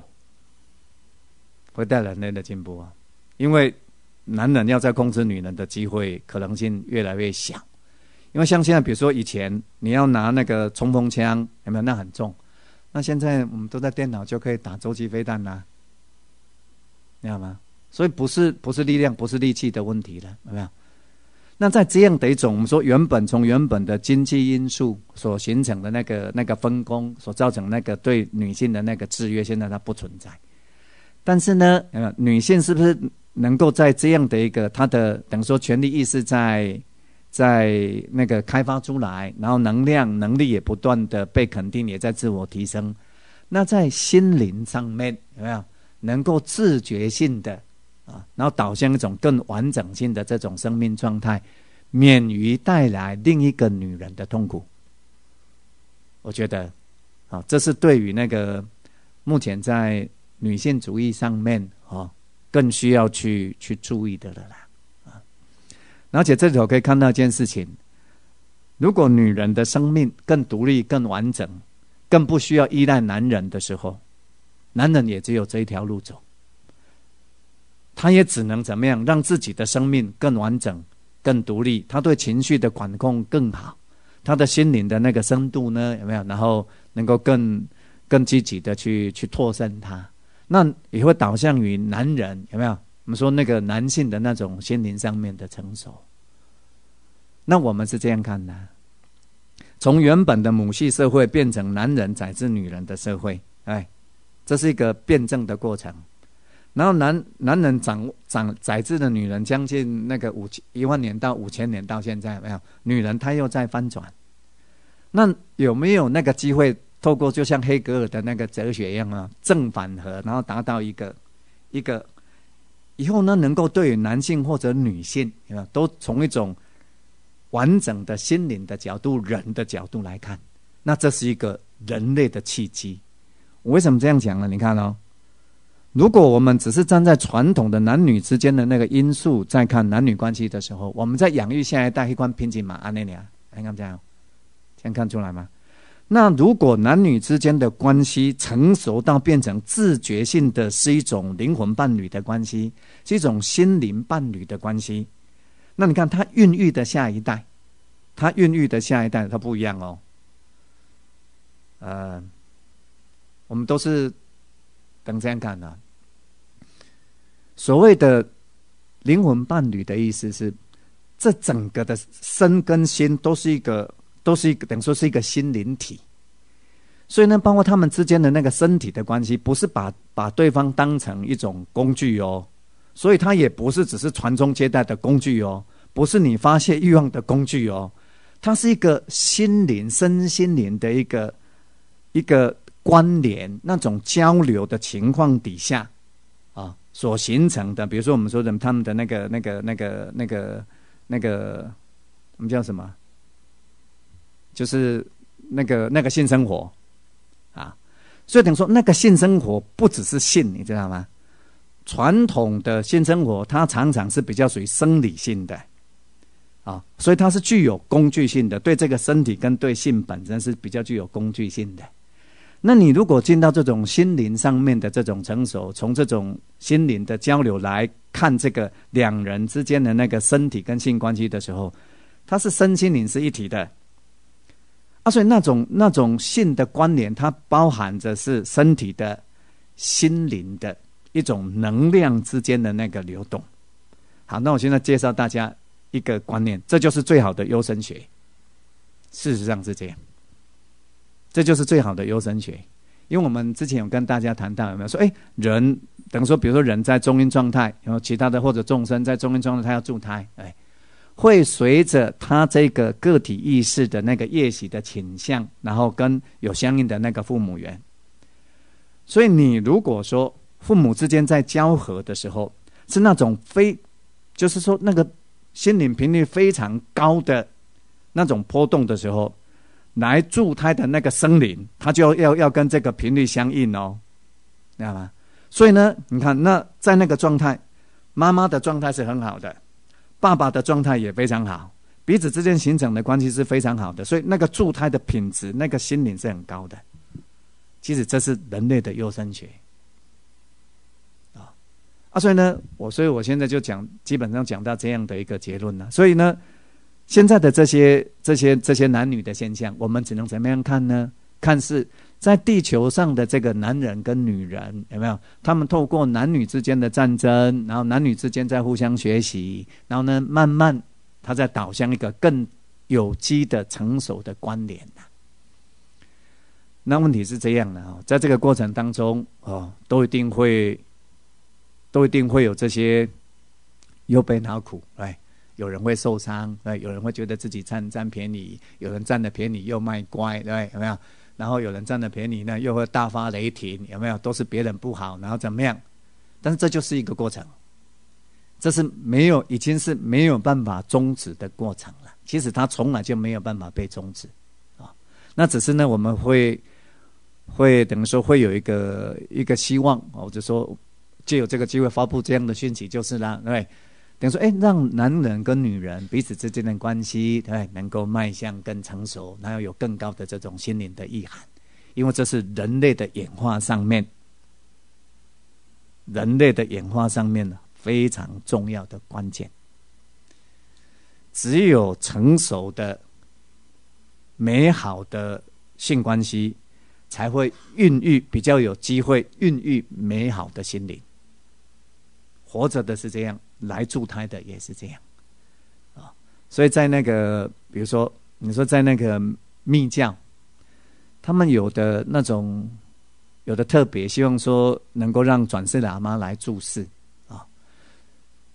会带来人类的进步，啊！因为男人要在控制女人的机会可能性越来越小。因为像现在，比如说以前你要拿那个冲锋枪，有没有？那很重。那现在我们都在电脑就可以打洲际飞弹啦，你知道吗？所以不是不是力量，不是力气的问题了，有没有？那在这样的一种，我们说原本从原本的经济因素所形成的那个那个分工所造成那个对女性的那个制约，现在它不存在。但是呢，呃，女性是不是能够在这样的一个她的等于说权利意识在在那个开发出来，然后能量能力也不断的被肯定，也在自我提升？那在心灵上面有没有能够自觉性的？啊，然后导向一种更完整性的这种生命状态，免于带来另一个女人的痛苦。我觉得，啊，这是对于那个目前在女性主义上面啊，更需要去去注意的了啦。啊，而且这里头可以看到一件事情：如果女人的生命更独立、更完整、更不需要依赖男人的时候，男人也只有这一条路走。他也只能怎么样，让自己的生命更完整、更独立。他对情绪的管控更好，他的心灵的那个深度呢，有没有？然后能够更、更积极的去、去拓深他，那也会导向于男人有没有？我们说那个男性的那种心灵上面的成熟，那我们是这样看的：从原本的母系社会变成男人乃至女人的社会，哎，这是一个辩证的过程。然后男男人掌掌宰制的女人将近那个五千一万年到五千年到现在没有女人，她又在翻转。那有没有那个机会透过就像黑格尔的那个哲学一样啊，正反合，然后达到一个一个以后呢，能够对于男性或者女性，有没有都从一种完整的心灵的角度、人的角度来看，那这是一个人类的契机。我为什么这样讲呢？你看哦。如果我们只是站在传统的男女之间的那个因素在看男女关系的时候，我们在养育下一代一关瓶颈马安内里啊，你看这样？先看出来吗？那如果男女之间的关系成熟到变成自觉性的，是一种灵魂伴侣的关系，是一种心灵伴侣的关系，那你看他孕育的下一代，他孕育的下一代他不一样哦。呃，我们都是。等这样看呢？所谓的灵魂伴侣的意思是，这整个的身跟心都是一个，都是一个，等于说是一个心灵体。所以呢，包括他们之间的那个身体的关系，不是把把对方当成一种工具哦，所以他也不是只是传宗接代的工具哦，不是你发泄欲望的工具哦，它是一个心灵身心灵的一个一个。关联那种交流的情况底下，啊，所形成的，比如说我们说的他们的那个、那个、那个、那个、那个，我们叫什么？就是那个那个性生活，啊，所以等于说那个性生活不只是性，你知道吗？传统的性生活它常常是比较属于生理性的，啊，所以它是具有工具性的，对这个身体跟对性本身是比较具有工具性的。那你如果进到这种心灵上面的这种成熟，从这种心灵的交流来看，这个两人之间的那个身体跟性关系的时候，它是身心灵是一体的啊！所以那种那种性的关联，它包含着是身体的心灵的一种能量之间的那个流动。好，那我现在介绍大家一个观念，这就是最好的优生学。事实上是这样。这就是最好的优生学，因为我们之前有跟大家谈到有没有说，哎，人等于说，比如说人在中阴状态，然后其他的或者众生在中阴状态，他要助胎，哎，会随着他这个个体意识的那个夜袭的倾向，然后跟有相应的那个父母缘，所以你如果说父母之间在交合的时候是那种非，就是说那个心灵频率非常高的那种波动的时候。来助胎的那个生灵，他就要要跟这个频率相应哦，知道吗？所以呢，你看那在那个状态，妈妈的状态是很好的，爸爸的状态也非常好，彼此之间形成的关系是非常好的，所以那个助胎的品质，那个心灵是很高的。其实这是人类的优生学啊啊！所以呢，我所以我现在就讲，基本上讲到这样的一个结论了。所以呢。现在的这些、这些、这些男女的现象，我们只能怎么样看呢？看是在地球上的这个男人跟女人，有没有？他们透过男女之间的战争，然后男女之间在互相学习，然后呢，慢慢他在导向一个更有机的成熟的关联呐。那问题是这样的啊，在这个过程当中哦，都一定会，都一定会有这些又被拿苦来。有人会受伤，对，有人会觉得自己占占便宜，有人占了便宜又卖乖，对，有没有？然后有人占了便宜呢，又会大发雷霆，有没有？都是别人不好，然后怎么样？但是这就是一个过程，这是没有，已经是没有办法终止的过程了。其实它从来就没有办法被终止，啊，那只是呢，我们会会等于说会有一个一个希望，我就说借有这个机会发布这样的讯息就是啦，对。等于说，哎，让男人跟女人彼此之间的关系，对，能够迈向更成熟，然后有更高的这种心灵的意涵，因为这是人类的演化上面，人类的演化上面呢非常重要的关键。只有成熟的、美好的性关系，才会孕育比较有机会孕育美好的心灵。活着的是这样。来助胎的也是这样，啊，所以在那个，比如说，你说在那个密教，他们有的那种，有的特别希望说能够让转世喇嘛来注视啊，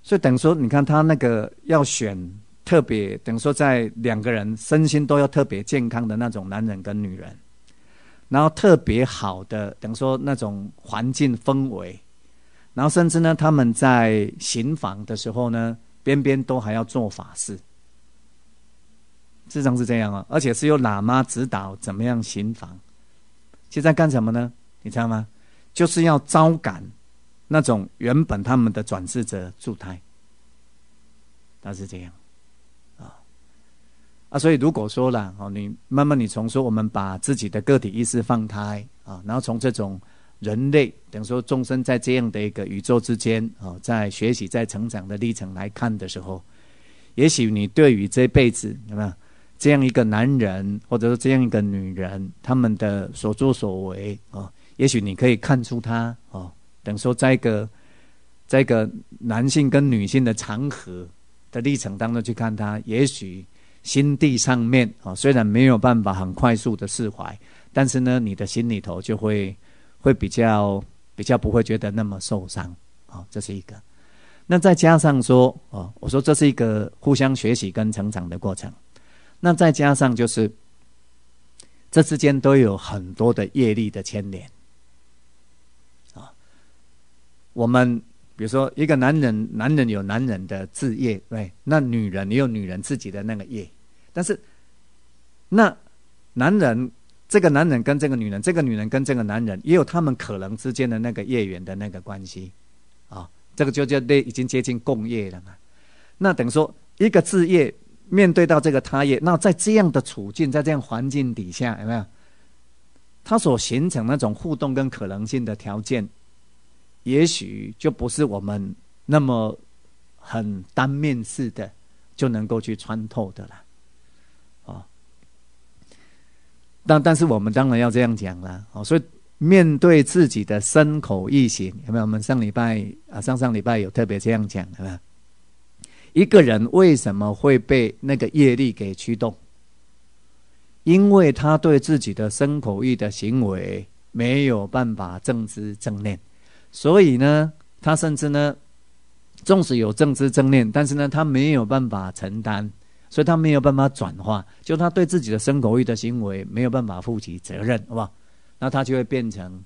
所以等于说，你看他那个要选特别，等于说在两个人身心都要特别健康的那种男人跟女人，然后特别好的，等于说那种环境氛围。然后甚至呢，他们在行房的时候呢，边边都还要做法事，事实上是这样啊。而且是由喇嘛指导怎么样行房，现在干什么呢？你知道吗？就是要招感那种原本他们的转世者助胎，那是这样，啊啊。所以如果说了哦，你慢慢你从说我们把自己的个体意识放开啊，然后从这种。人类等于说众生在这样的一个宇宙之间啊，在学习、在成长的历程来看的时候，也许你对于这辈子有没有这样一个男人，或者说这样一个女人，他们的所作所为啊，也许你可以看出他哦。等于说在一个在一个男性跟女性的长河的历程当中去看他，也许心地上面啊，虽然没有办法很快速的释怀，但是呢，你的心里头就会。会比较比较不会觉得那么受伤，啊，这是一个。那再加上说，哦，我说这是一个互相学习跟成长的过程。那再加上就是，这之间都有很多的业力的牵连，啊，我们比如说一个男人，男人有男人的置业，对，那女人也有女人自己的那个业，但是那男人。这个男人跟这个女人，这个女人跟这个男人，也有他们可能之间的那个业缘的那个关系，啊，这个就叫对，已经接近共业了嘛。那等于说，一个置业面对到这个他业，那在这样的处境，在这样环境底下，有没有？它所形成那种互动跟可能性的条件，也许就不是我们那么很单面式的就能够去穿透的了。但但是我们当然要这样讲了，哦，所以面对自己的身口意行，有没有？我们上礼拜啊，上上礼拜有特别这样讲有？一个人为什么会被那个业力给驱动？因为他对自己的身口意的行为没有办法正知正念，所以呢，他甚至呢，纵使有正知正念，但是呢，他没有办法承担。所以他没有办法转化，就他对自己的生口欲的行为没有办法负起责任，好不好？那他就会变成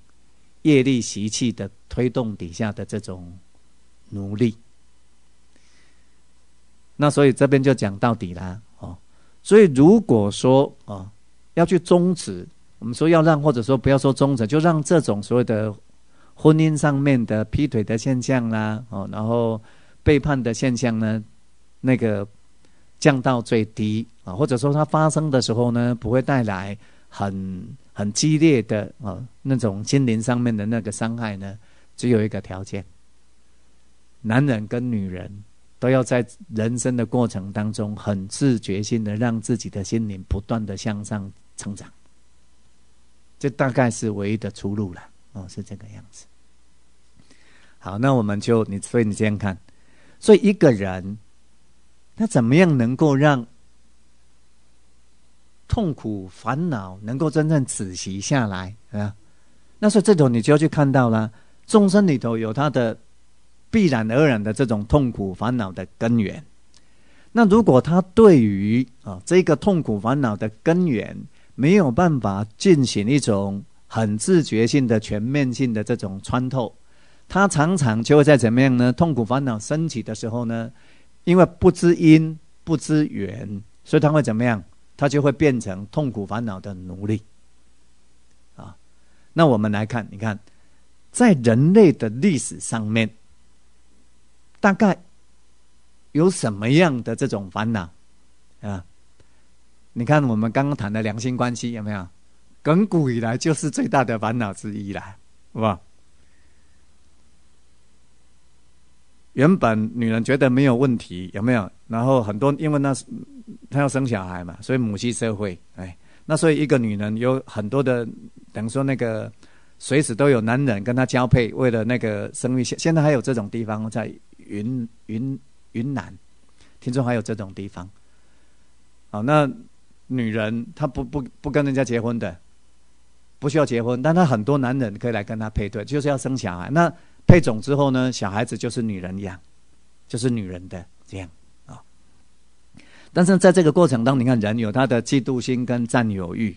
业力习气的推动底下的这种奴隶。那所以这边就讲到底啦，哦。所以如果说哦要去终止，我们说要让，或者说不要说终止，就让这种所谓的婚姻上面的劈腿的现象啦，哦，然后背叛的现象呢，那个。降到最低啊，或者说它发生的时候呢，不会带来很很激烈的啊那种心灵上面的那个伤害呢，只有一个条件：男人跟女人都要在人生的过程当中很自觉性的让自己的心灵不断的向上成长，这大概是唯一的出路了。哦，是这个样子。好，那我们就你，所以你这样看，所以一个人。那怎么样能够让痛苦、烦恼能够真正止息下来啊？那以这种你就要去看到了，众生里头有他的必然而然的这种痛苦、烦恼的根源。那如果他对于啊这个痛苦、烦恼的根源没有办法进行一种很自觉性的、全面性的这种穿透，他常常就会在怎么样呢？痛苦、烦恼升起的时候呢？因为不知因不知缘，所以他会怎么样？他就会变成痛苦烦恼的奴隶啊！那我们来看，你看，在人类的历史上面，大概有什么样的这种烦恼啊？你看我们刚刚谈的两性关系有没有？亘古以来就是最大的烦恼之一了，好？原本女人觉得没有问题，有没有？然后很多因为那是她要生小孩嘛，所以母系社会，哎，那所以一个女人有很多的等于说那个随时都有男人跟她交配，为了那个生育。现现在还有这种地方在云云云南，听说还有这种地方。好，那女人她不不不跟人家结婚的，不需要结婚，但她很多男人可以来跟她配对，就是要生小孩。那配种之后呢，小孩子就是女人养，就是女人的这样啊。但是在这个过程当中，你看人有他的嫉妒心跟占有欲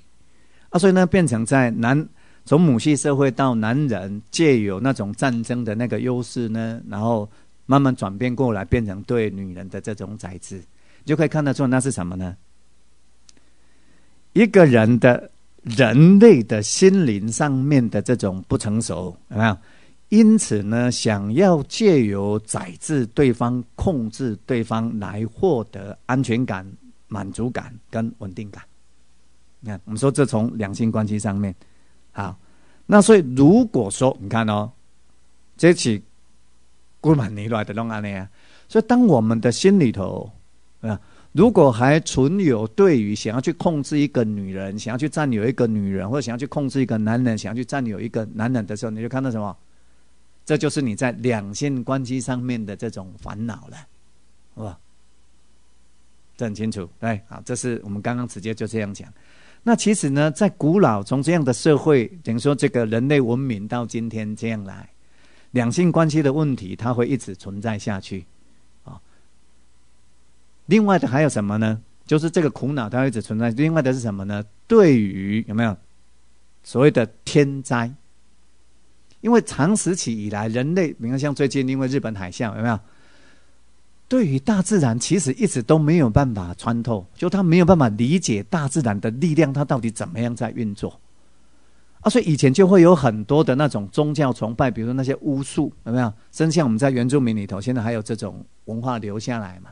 啊，所以呢，变成在男从母系社会到男人借有那种战争的那个优势呢，然后慢慢转变过来，变成对女人的这种宰制，你就可以看得出那是什么呢？一个人的人类的心灵上面的这种不成熟，有没有？因此呢，想要借由宰制对方、控制对方来获得安全感、满足感跟稳定感。你看，我们说这从两性关系上面，好，那所以如果说你看哦，这起，的弄所以当我们的心里头啊，如果还存有对于想要去控制一个女人，想要去占有一个女人，或者想要去控制一个男人，想要去占有一个男人的时候，你就看到什么？这就是你在两性关系上面的这种烦恼了，好不好？这很清楚，对，好，这是我们刚刚直接就这样讲。那其实呢，在古老从这样的社会，等于说这个人类文明到今天这样来，两性关系的问题，它会一直存在下去，啊。另外的还有什么呢？就是这个苦恼它会一直存在。另外的是什么呢？对于有没有所谓的天灾？因为长时期以来，人类，你看像最近因为日本海啸，有没有？对于大自然，其实一直都没有办法穿透，就他没有办法理解大自然的力量，它到底怎么样在运作？啊，所以以前就会有很多的那种宗教崇拜，比如说那些巫术，有没有？真像我们在原住民里头，现在还有这种文化留下来嘛？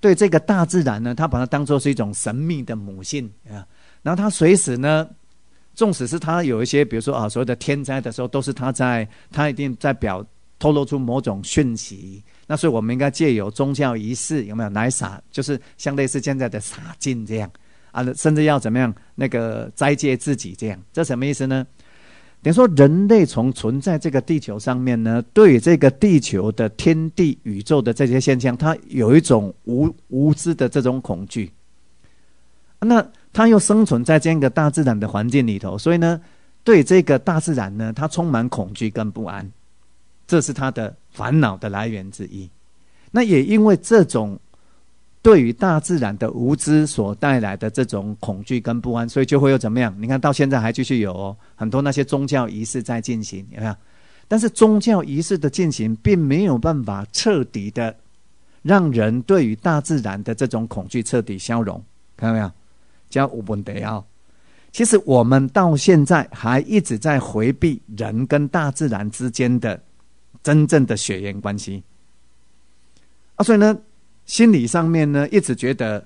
对这个大自然呢，他把它当做是一种神秘的母性啊，然后他随时呢。纵使是他有一些，比如说啊，所谓的天灾的时候，都是他在他一定在表透露出某种讯息。那所以我们应该借由宗教仪式，有没有？奶撒，就是相对是现在的撒净这样啊，甚至要怎么样那个斋戒自己这样，这什么意思呢？等于说人类从存在这个地球上面呢，对这个地球的天地宇宙的这些现象，它有一种无无知的这种恐惧。那。他又生存在这样一个大自然的环境里头，所以呢，对这个大自然呢，他充满恐惧跟不安，这是他的烦恼的来源之一。那也因为这种对于大自然的无知所带来的这种恐惧跟不安，所以就会又怎么样？你看到现在还继续有很多那些宗教仪式在进行，有没有？但是宗教仪式的进行并没有办法彻底的让人对于大自然的这种恐惧彻底消融，看到没有？叫五问题哦。其实我们到现在还一直在回避人跟大自然之间的真正的血缘关系啊，所以呢，心理上面呢一直觉得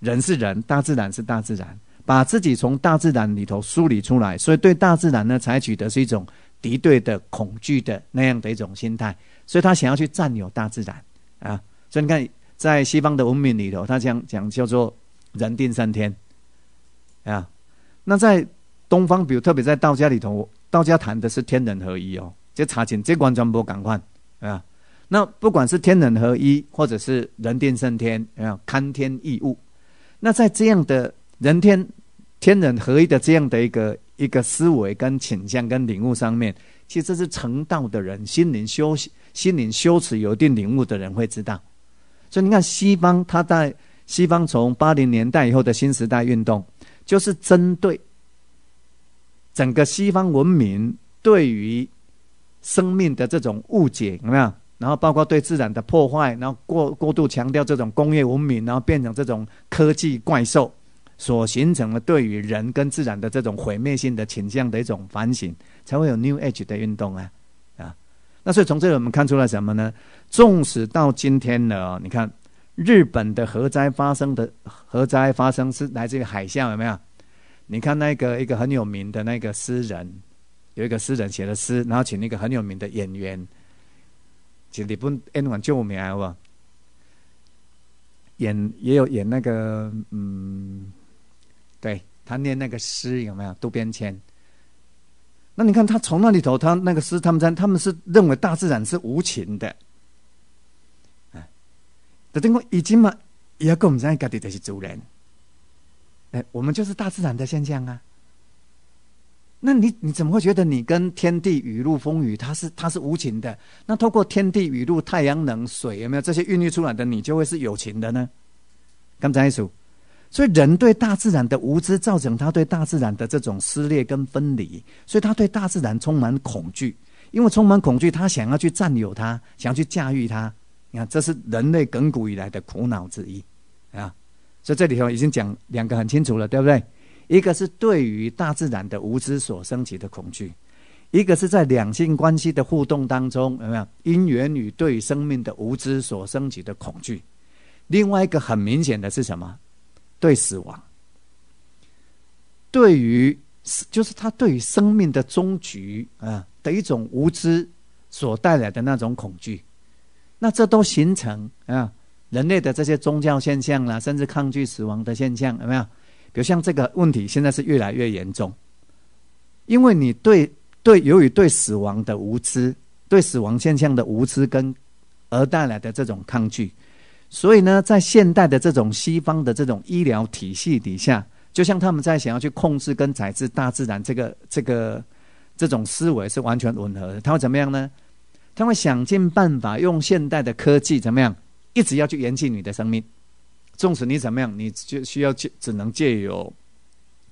人是人，大自然是大自然，把自己从大自然里头梳理出来，所以对大自然呢采取的是一种敌对的、恐惧的那样的一种心态，所以他想要去占有大自然啊。所以你看，在西方的文明里头，他讲讲叫做“人定胜天”。啊，那在东方，比如特别在道家里头，道家谈的是天人合一哦，这查清这完全不敢换啊。那不管是天人合一，或者是人定胜天啊，看天异物。那在这样的人天天人合一的这样的一个一个思维跟倾向跟领悟上面，其实是成道的人心灵修心灵修持有一定领悟的人会知道。所以你看西方，他在西方从八零年代以后的新时代运动。就是针对整个西方文明对于生命的这种误解有没有？然后包括对自然的破坏，然后过过度强调这种工业文明，然后变成这种科技怪兽所形成的对于人跟自然的这种毁灭性的倾向的一种反省，才会有 New Age 的运动啊啊！那所以从这里我们看出了什么呢？纵使到今天呢，你看。日本的核灾发生的核灾发生是来自于海啸，有没有？你看那个一个很有名的那个诗人，有一个诗人写的诗，然后请那个很有名的演员，请日本演王俊明，演也有演那个嗯，对他念那个诗有没有？渡边谦。那你看他从那里头，他那个诗，他们在他们是认为大自然是无情的。的，等于已经嘛，也要跟我们这家搞的，是些主人，哎，我们就是大自然的现象啊。那你你怎么会觉得你跟天地、雨露、风雨，它是它是无情的？那透过天地、雨露、太阳能、水，有没有这些孕育出来的，你就会是有情的呢？刚才一说，所以人对大自然的无知，造成他对大自然的这种撕裂跟分离，所以他对大自然充满恐惧，因为充满恐惧，他想要去占有它，想要去驾驭它。你看，这是人类亘古以来的苦恼之一，啊，所以这里头已经讲两个很清楚了，对不对？一个是对于大自然的无知所升起的恐惧，一个是在两性关系的互动当中有没有因缘与对生命的无知所升起的恐惧？另外一个很明显的是什么？对死亡，对于就是他对于生命的终局啊的一种无知所带来的那种恐惧。那这都形成啊，人类的这些宗教现象啦，甚至抗拒死亡的现象有没有？比如像这个问题，现在是越来越严重，因为你对对，由于对死亡的无知，对死亡现象的无知跟而带来的这种抗拒，所以呢，在现代的这种西方的这种医疗体系底下，就像他们在想要去控制跟宰制大自然，这个这个这种思维是完全吻合的，他会怎么样呢？他会想尽办法用现代的科技怎么样？一直要去延续你的生命，纵使你怎么样，你就需要借，只能借由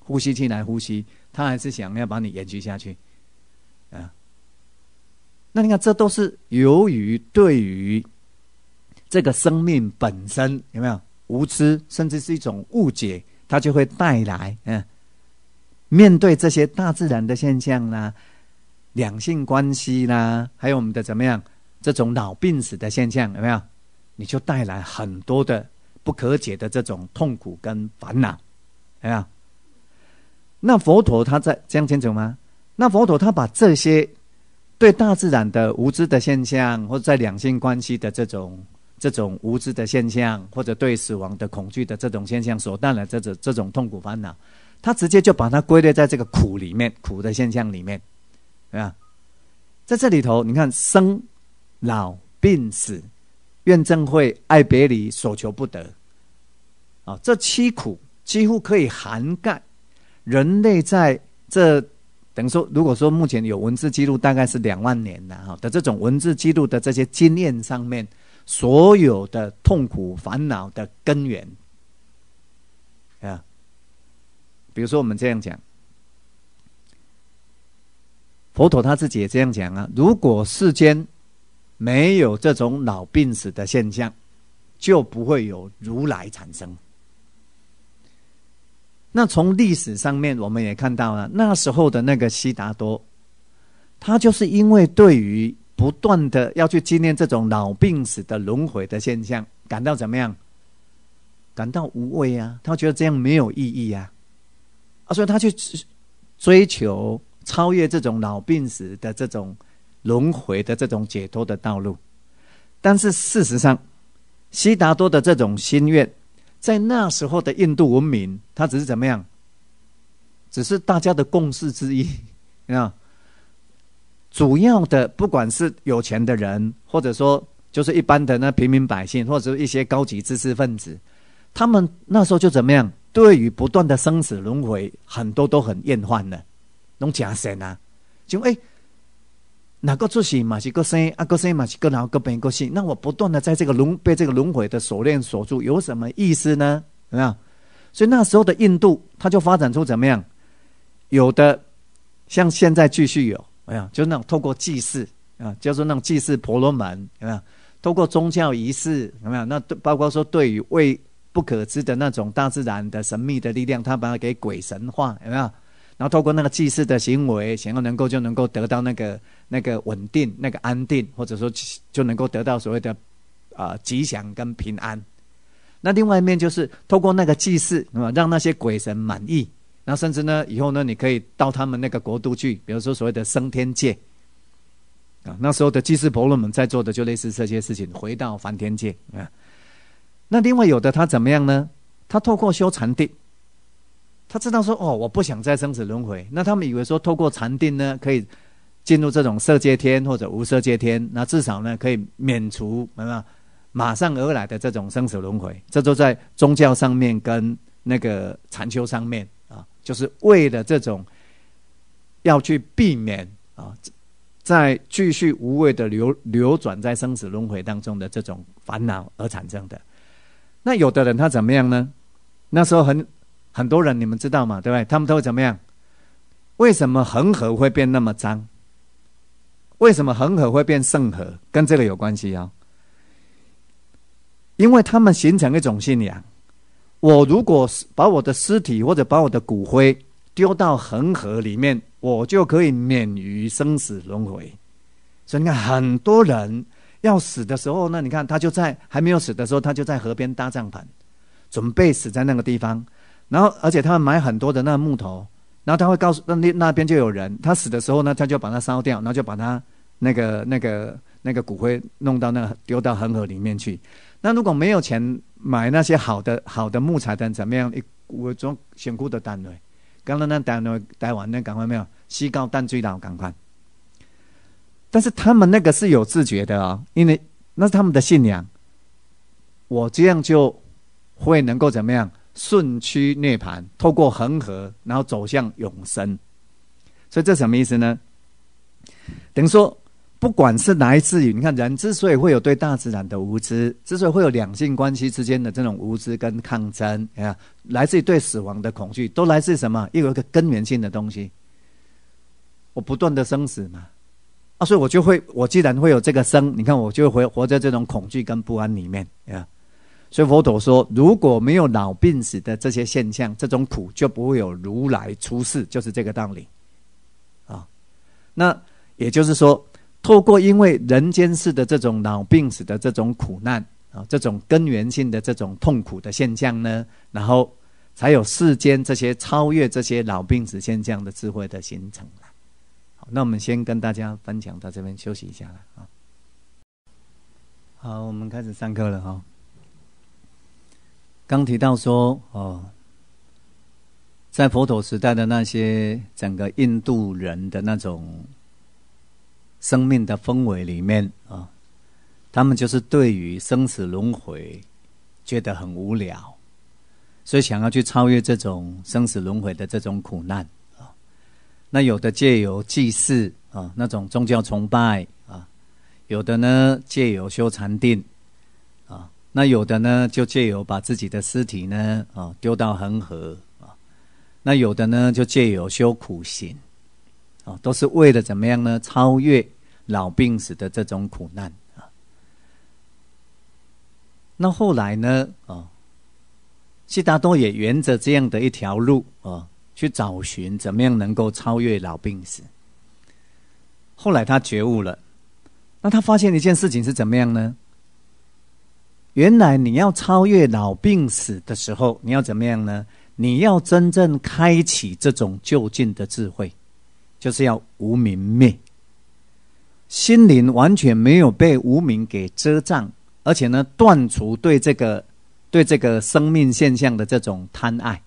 呼吸器来呼吸。他还是想要把你延续下去，啊。那你看，这都是由于对于这个生命本身有没有无知，甚至是一种误解，它就会带来嗯。面对这些大自然的现象呢？两性关系啦，还有我们的怎么样？这种老病死的现象有没有？你就带来很多的不可解的这种痛苦跟烦恼，有没有？那佛陀他在这样清楚吗？那佛陀他把这些对大自然的无知的现象，或者在两性关系的这种这种无知的现象，或者对死亡的恐惧的这种现象所带来的这种这种痛苦烦恼，他直接就把它归类在这个苦里面，苦的现象里面。啊，在这里头，你看生、老、病、死、怨、憎、会、爱、别、离，所求不得，啊，这七苦几乎可以涵盖人类在这等于说，如果说目前有文字记录，大概是两万年的哈的这种文字记录的这些经验上面，所有的痛苦烦恼的根源啊，比如说我们这样讲。佛陀他自己也这样讲啊，如果世间没有这种老病死的现象，就不会有如来产生。那从历史上面我们也看到了，那时候的那个悉达多，他就是因为对于不断的要去纪念这种老病死的轮回的现象，感到怎么样？感到无味啊，他觉得这样没有意义啊，啊，所以他去追求。超越这种老病死的这种轮回的这种解脱的道路，但是事实上，悉达多的这种心愿，在那时候的印度文明，他只是怎么样？只是大家的共识之一啊。主要的，不管是有钱的人，或者说就是一般的那平民百姓，或者说一些高级知识分子，他们那时候就怎么样？对于不断的生死轮回，很多都很厌烦的。拢诚神啊！就诶，哪个出身嘛是个生，啊个生嘛是个老，个边个死。那我不断的在这个轮被这个轮回的锁链锁住，有什么意思呢？有没有？所以那时候的印度，它就发展出怎么样？有的，像现在继续有，有没有？就那种透过祭祀啊，就是那种祭祀婆罗门，有没有？透过宗教仪式有没有？那包括说对于未不可知的那种大自然的神秘的力量，他把它给鬼神化，有没有？然后透过那个祭祀的行为，想要能够就能够得到那个那个稳定、那个安定，或者说就能够得到所谓的啊吉祥跟平安。那另外一面就是透过那个祭祀，那么让那些鬼神满意。那甚至呢，以后呢，你可以到他们那个国度去，比如说所谓的升天界啊。那时候的祭祀婆罗门在做的就类似这些事情，回到梵天界啊。那另外有的他怎么样呢？他透过修禅定。他知道说：“哦，我不想再生死轮回。”那他们以为说，透过禅定呢，可以进入这种色界天或者无色界天，那至少呢，可以免除什么马上而来的这种生死轮回。这都在宗教上面跟那个禅修上面啊，就是为了这种要去避免啊，在继续无谓的流流转在生死轮回当中的这种烦恼而产生的。那有的人他怎么样呢？那时候很。很多人，你们知道吗？对不对？他们都会怎么样？为什么恒河会变那么脏？为什么恒河会变圣河？跟这个有关系啊？因为他们形成一种信仰：，我如果把我的尸体或者把我的骨灰丢到恒河里面，我就可以免于生死轮回。所以你看，很多人要死的时候，那你看他就在还没有死的时候，他就在河边搭帐篷，准备死在那个地方。然后，而且他们买很多的那个木头，然后他会告诉那那那边就有人，他死的时候呢，他就把它烧掉，然后就把它那个那个那个骨灰弄到那丢到恒河里面去。那如果没有钱买那些好的好的木材等怎么样？我总选过的蛋位，刚刚那蛋位待完，那赶快没有西高蛋最老，赶快。但是他们那个是有自觉的啊，因为那是他们的信仰。我这样就会能够怎么样？顺趋涅盘，透过恒河，然后走向永生。所以这什么意思呢？等于说，不管是来自于你看人之所以会有对大自然的无知，之所以会有两性关系之间的这种无知跟抗争，啊，来自于对死亡的恐惧，都来自什么？又有一个根源性的东西。我不断的生死嘛，啊，所以我就会，我既然会有这个生，你看，我就会活在这种恐惧跟不安里面，啊。所以佛陀说，如果没有老病死的这些现象，这种苦就不会有如来出世，就是这个道理啊。那也就是说，透过因为人间世的这种老病死的这种苦难啊，这种根源性的这种痛苦的现象呢，然后才有世间这些超越这些老病死现象的智慧的形成。好，那我们先跟大家分享到这边，休息一下了啊。好，我们开始上课了哈。刚提到说，哦，在佛陀时代的那些整个印度人的那种生命的氛围里面啊，他们就是对于生死轮回觉得很无聊，所以想要去超越这种生死轮回的这种苦难啊。那有的借由祭祀啊，那种宗教崇拜啊；有的呢借由修禅定。那有的呢，就借由把自己的尸体呢，啊，丢到恒河啊；那有的呢，就借由修苦行，啊，都是为了怎么样呢？超越老病死的这种苦难啊。那后来呢，啊，悉达多也沿着这样的一条路啊，去找寻怎么样能够超越老病死。后来他觉悟了，那他发现一件事情是怎么样呢？原来你要超越老病死的时候，你要怎么样呢？你要真正开启这种就近的智慧，就是要无明灭，心灵完全没有被无明给遮障，而且呢，断除对这个、对这个生命现象的这种贪爱，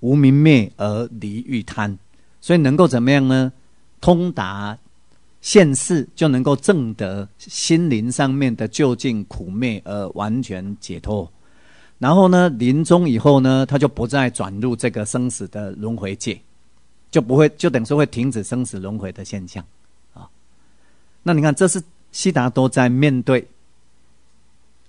无明灭而离欲贪，所以能够怎么样呢？通达。现世就能够证得心灵上面的究竟苦灭而完全解脱，然后呢，临终以后呢，他就不再转入这个生死的轮回界，就不会，就等于说会停止生死轮回的现象啊。那你看，这是悉达多在面对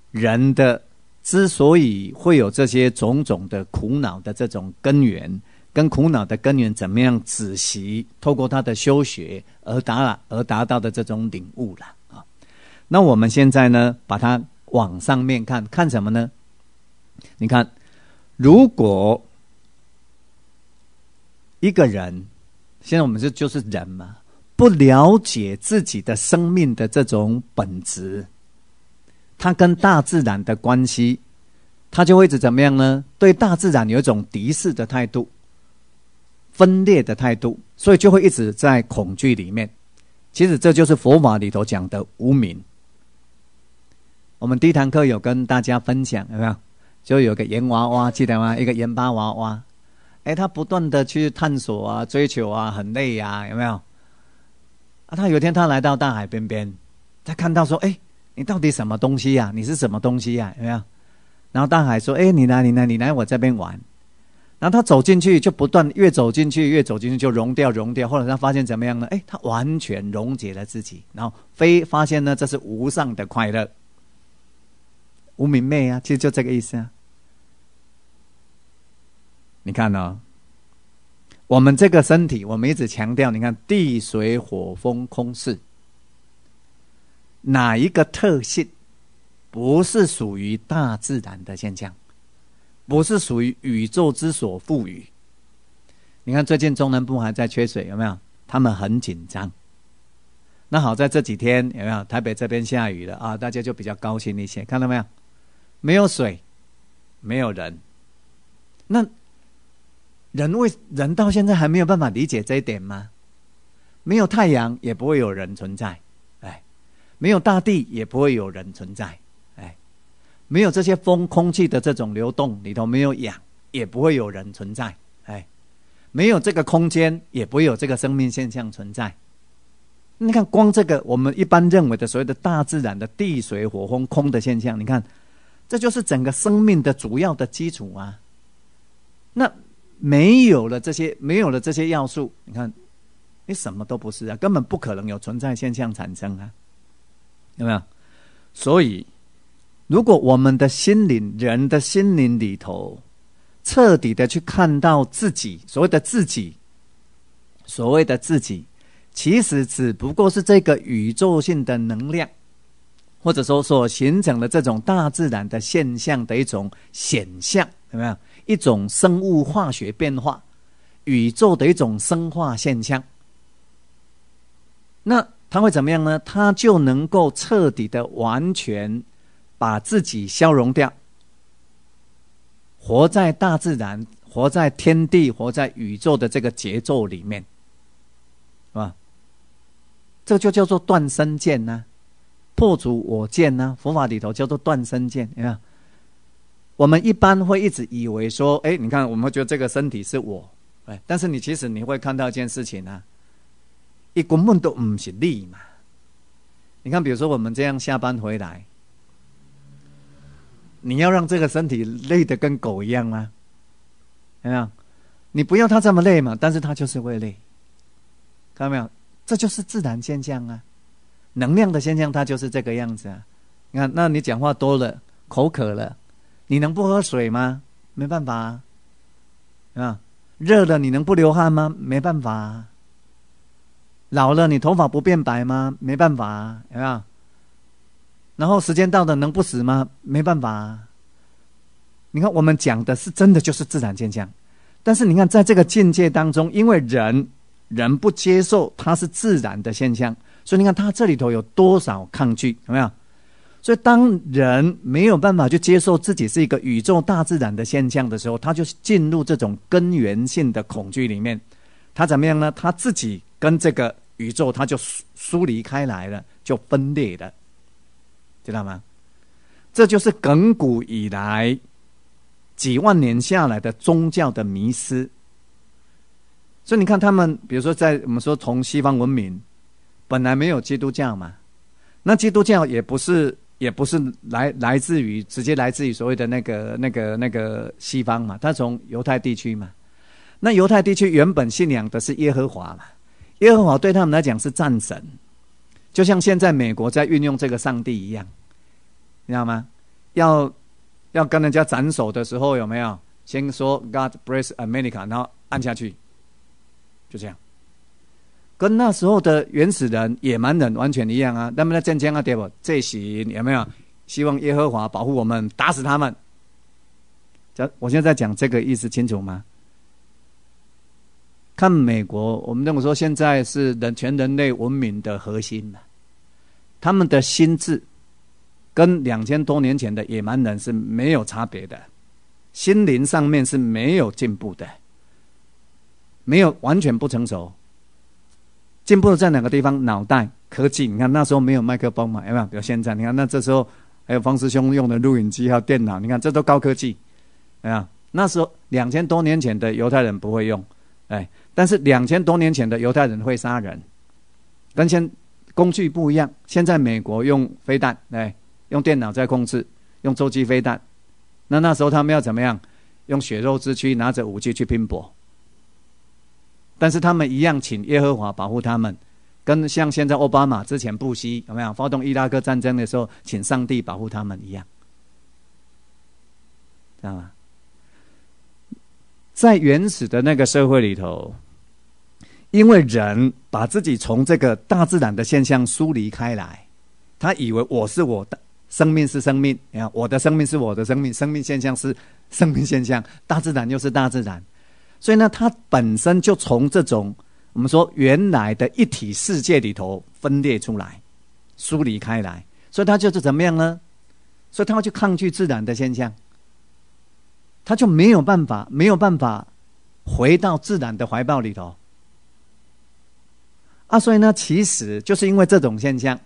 人的之所以会有这些种种的苦恼的这种根源。跟苦恼的根源怎么样？仔细透过他的修学而达而达到的这种领悟了啊！那我们现在呢，把它往上面看看什么呢？你看，如果一个人现在我们这就是人嘛，不了解自己的生命的这种本质，他跟大自然的关系，他就会是怎么样呢？对大自然有一种敌视的态度。分裂的态度，所以就会一直在恐惧里面。其实这就是佛法里头讲的无明。我们第一堂课有跟大家分享有没有？就有个盐娃娃，记得吗？一个盐巴娃娃，哎，他不断的去探索啊、追求啊，很累呀，有没有？啊，他有天他来到大海边边，他看到说，哎，你到底什么东西呀？你是什么东西呀？有没有？然后大海说，哎，你来，你来，你来我这边玩。然后他走进去，就不断越走进去，越走进去就溶掉溶掉。后来他发现怎么样呢？哎，他完全溶解了自己。然后非发现呢，这是无上的快乐，无明昧啊，其实就这个意思啊。你看呢，我们这个身体，我们一直强调，你看地水火风空是哪一个特性不是属于大自然的现象？不是属于宇宙之所赋予。你看，最近中南部还在缺水，有没有？他们很紧张。那好，在这几天有没有台北这边下雨了啊？大家就比较高兴一些，看到没有？没有水，没有人。那人为人到现在还没有办法理解这一点吗？没有太阳也不会有人存在，哎，没有大地也不会有人存在。没有这些风、空气的这种流动，里头没有氧，也不会有人存在。哎，没有这个空间，也不会有这个生命现象存在。你看，光这个我们一般认为的所谓的大自然的地、水、火、风、空的现象，你看，这就是整个生命的主要的基础啊。那没有了这些，没有了这些要素，你看，你什么都不是啊，根本不可能有存在现象产生啊。有没有？所以。如果我们的心灵，人的心灵里头，彻底的去看到自己所谓的自己，所谓的自己，其实只不过是这个宇宙性的能量，或者说所形成的这种大自然的现象的一种显象，有没有一种生物化学变化，宇宙的一种生化现象？那它会怎么样呢？它就能够彻底的完全。把自己消融掉，活在大自然，活在天地，活在宇宙的这个节奏里面，是吧？这就叫做断身见呐，破除我见呐。佛法里头叫做断身见。你看，我们一般会一直以为说，哎，你看，我们觉得这个身体是我，哎，但是你其实你会看到一件事情啊，一根本都不是你嘛。你看，比如说我们这样下班回来。你要让这个身体累得跟狗一样吗？有没有？你不要它这么累嘛，但是它就是会累，看到没有？这就是自然现象啊，能量的现象它就是这个样子啊。你看，那你讲话多了，口渴了，你能不喝水吗？没办法啊。热了，你能不流汗吗？没办法。老了，你头发不变白吗？没办法，有没有？然后时间到了，能不死吗？没办法。你看，我们讲的是真的，就是自然现象。但是你看，在这个境界当中，因为人，人不接受它是自然的现象，所以你看，它这里头有多少抗拒？有没有？所以，当人没有办法去接受自己是一个宇宙大自然的现象的时候，他就进入这种根源性的恐惧里面。他怎么样呢？他自己跟这个宇宙，他就疏疏离开来了，就分裂了。知道吗？这就是亘古以来几万年下来的宗教的迷失。所以你看，他们比如说，在我们说从西方文明本来没有基督教嘛，那基督教也不是也不是来来自于直接来自于所谓的那个那个那个西方嘛，它从犹太地区嘛。那犹太地区原本信仰的是耶和华嘛，耶和华对他们来讲是战神。就像现在美国在运用这个上帝一样，你知道吗？要要跟人家斩首的时候有没有先说 God bless America，然后按下去，就这样。跟那时候的原始人、野蛮人完全一样啊！那么在战争啊，对不？这行有没有？希望耶和华保护我们，打死他们。讲我现在讲这个意思清楚吗？看美国，我们这么说，现在是人全人类文明的核心嘛。他们的心智跟两千多年前的野蛮人是没有差别的，心灵上面是没有进步的，没有完全不成熟。进步在哪个地方，脑袋科技。你看那时候没有麦克风嘛？有没有？有现在，你看那这时候还有方师兄用的录影机，还有电脑。你看这都高科技，啊，那时候两千多年前的犹太人不会用，哎，但是两千多年前的犹太人会杀人，跟现。工具不一样，现在美国用飞弹来，用电脑在控制，用洲际飞弹。那那时候他们要怎么样？用血肉之躯拿着武器去拼搏。但是他们一样请耶和华保护他们，跟像现在奥巴马之前不惜有没有发动伊拉克战争的时候，请上帝保护他们一样，知道吗？在原始的那个社会里头。因为人把自己从这个大自然的现象疏离开来，他以为我是我的生命是生命，你看我的生命是我的生命，生命现象是生命现象，大自然又是大自然，所以呢，他本身就从这种我们说原来的一体世界里头分裂出来，疏离开来，所以他就是怎么样呢？所以他要去抗拒自然的现象，他就没有办法，没有办法回到自然的怀抱里头。啊，所以呢，其实就是因为这种现象，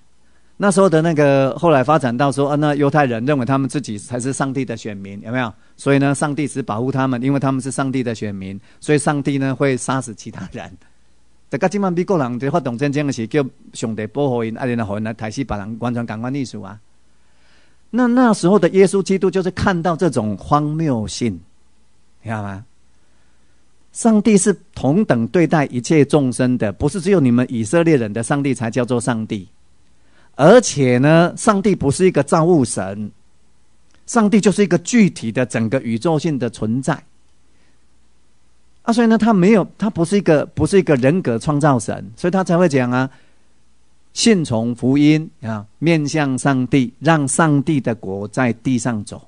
那时候的那个后来发展到说，啊，那犹太人认为他们自己才是上帝的选民，有没有？所以呢，上帝只保护他们，因为他们是上帝的选民，所以上帝呢会杀死其他人。这个金曼比国人或发动战争的时候，叫上帝保护因爱人的火来台西把人完全感官艺术啊。那那时候的耶稣基督就是看到这种荒谬性，你知道吗？上帝是同等对待一切众生的，不是只有你们以色列人的上帝才叫做上帝。而且呢，上帝不是一个造物神，上帝就是一个具体的整个宇宙性的存在。啊，所以呢，他没有，他不是一个，不是一个人格创造神，所以他才会讲啊，信从福音啊，面向上帝，让上帝的国在地上走。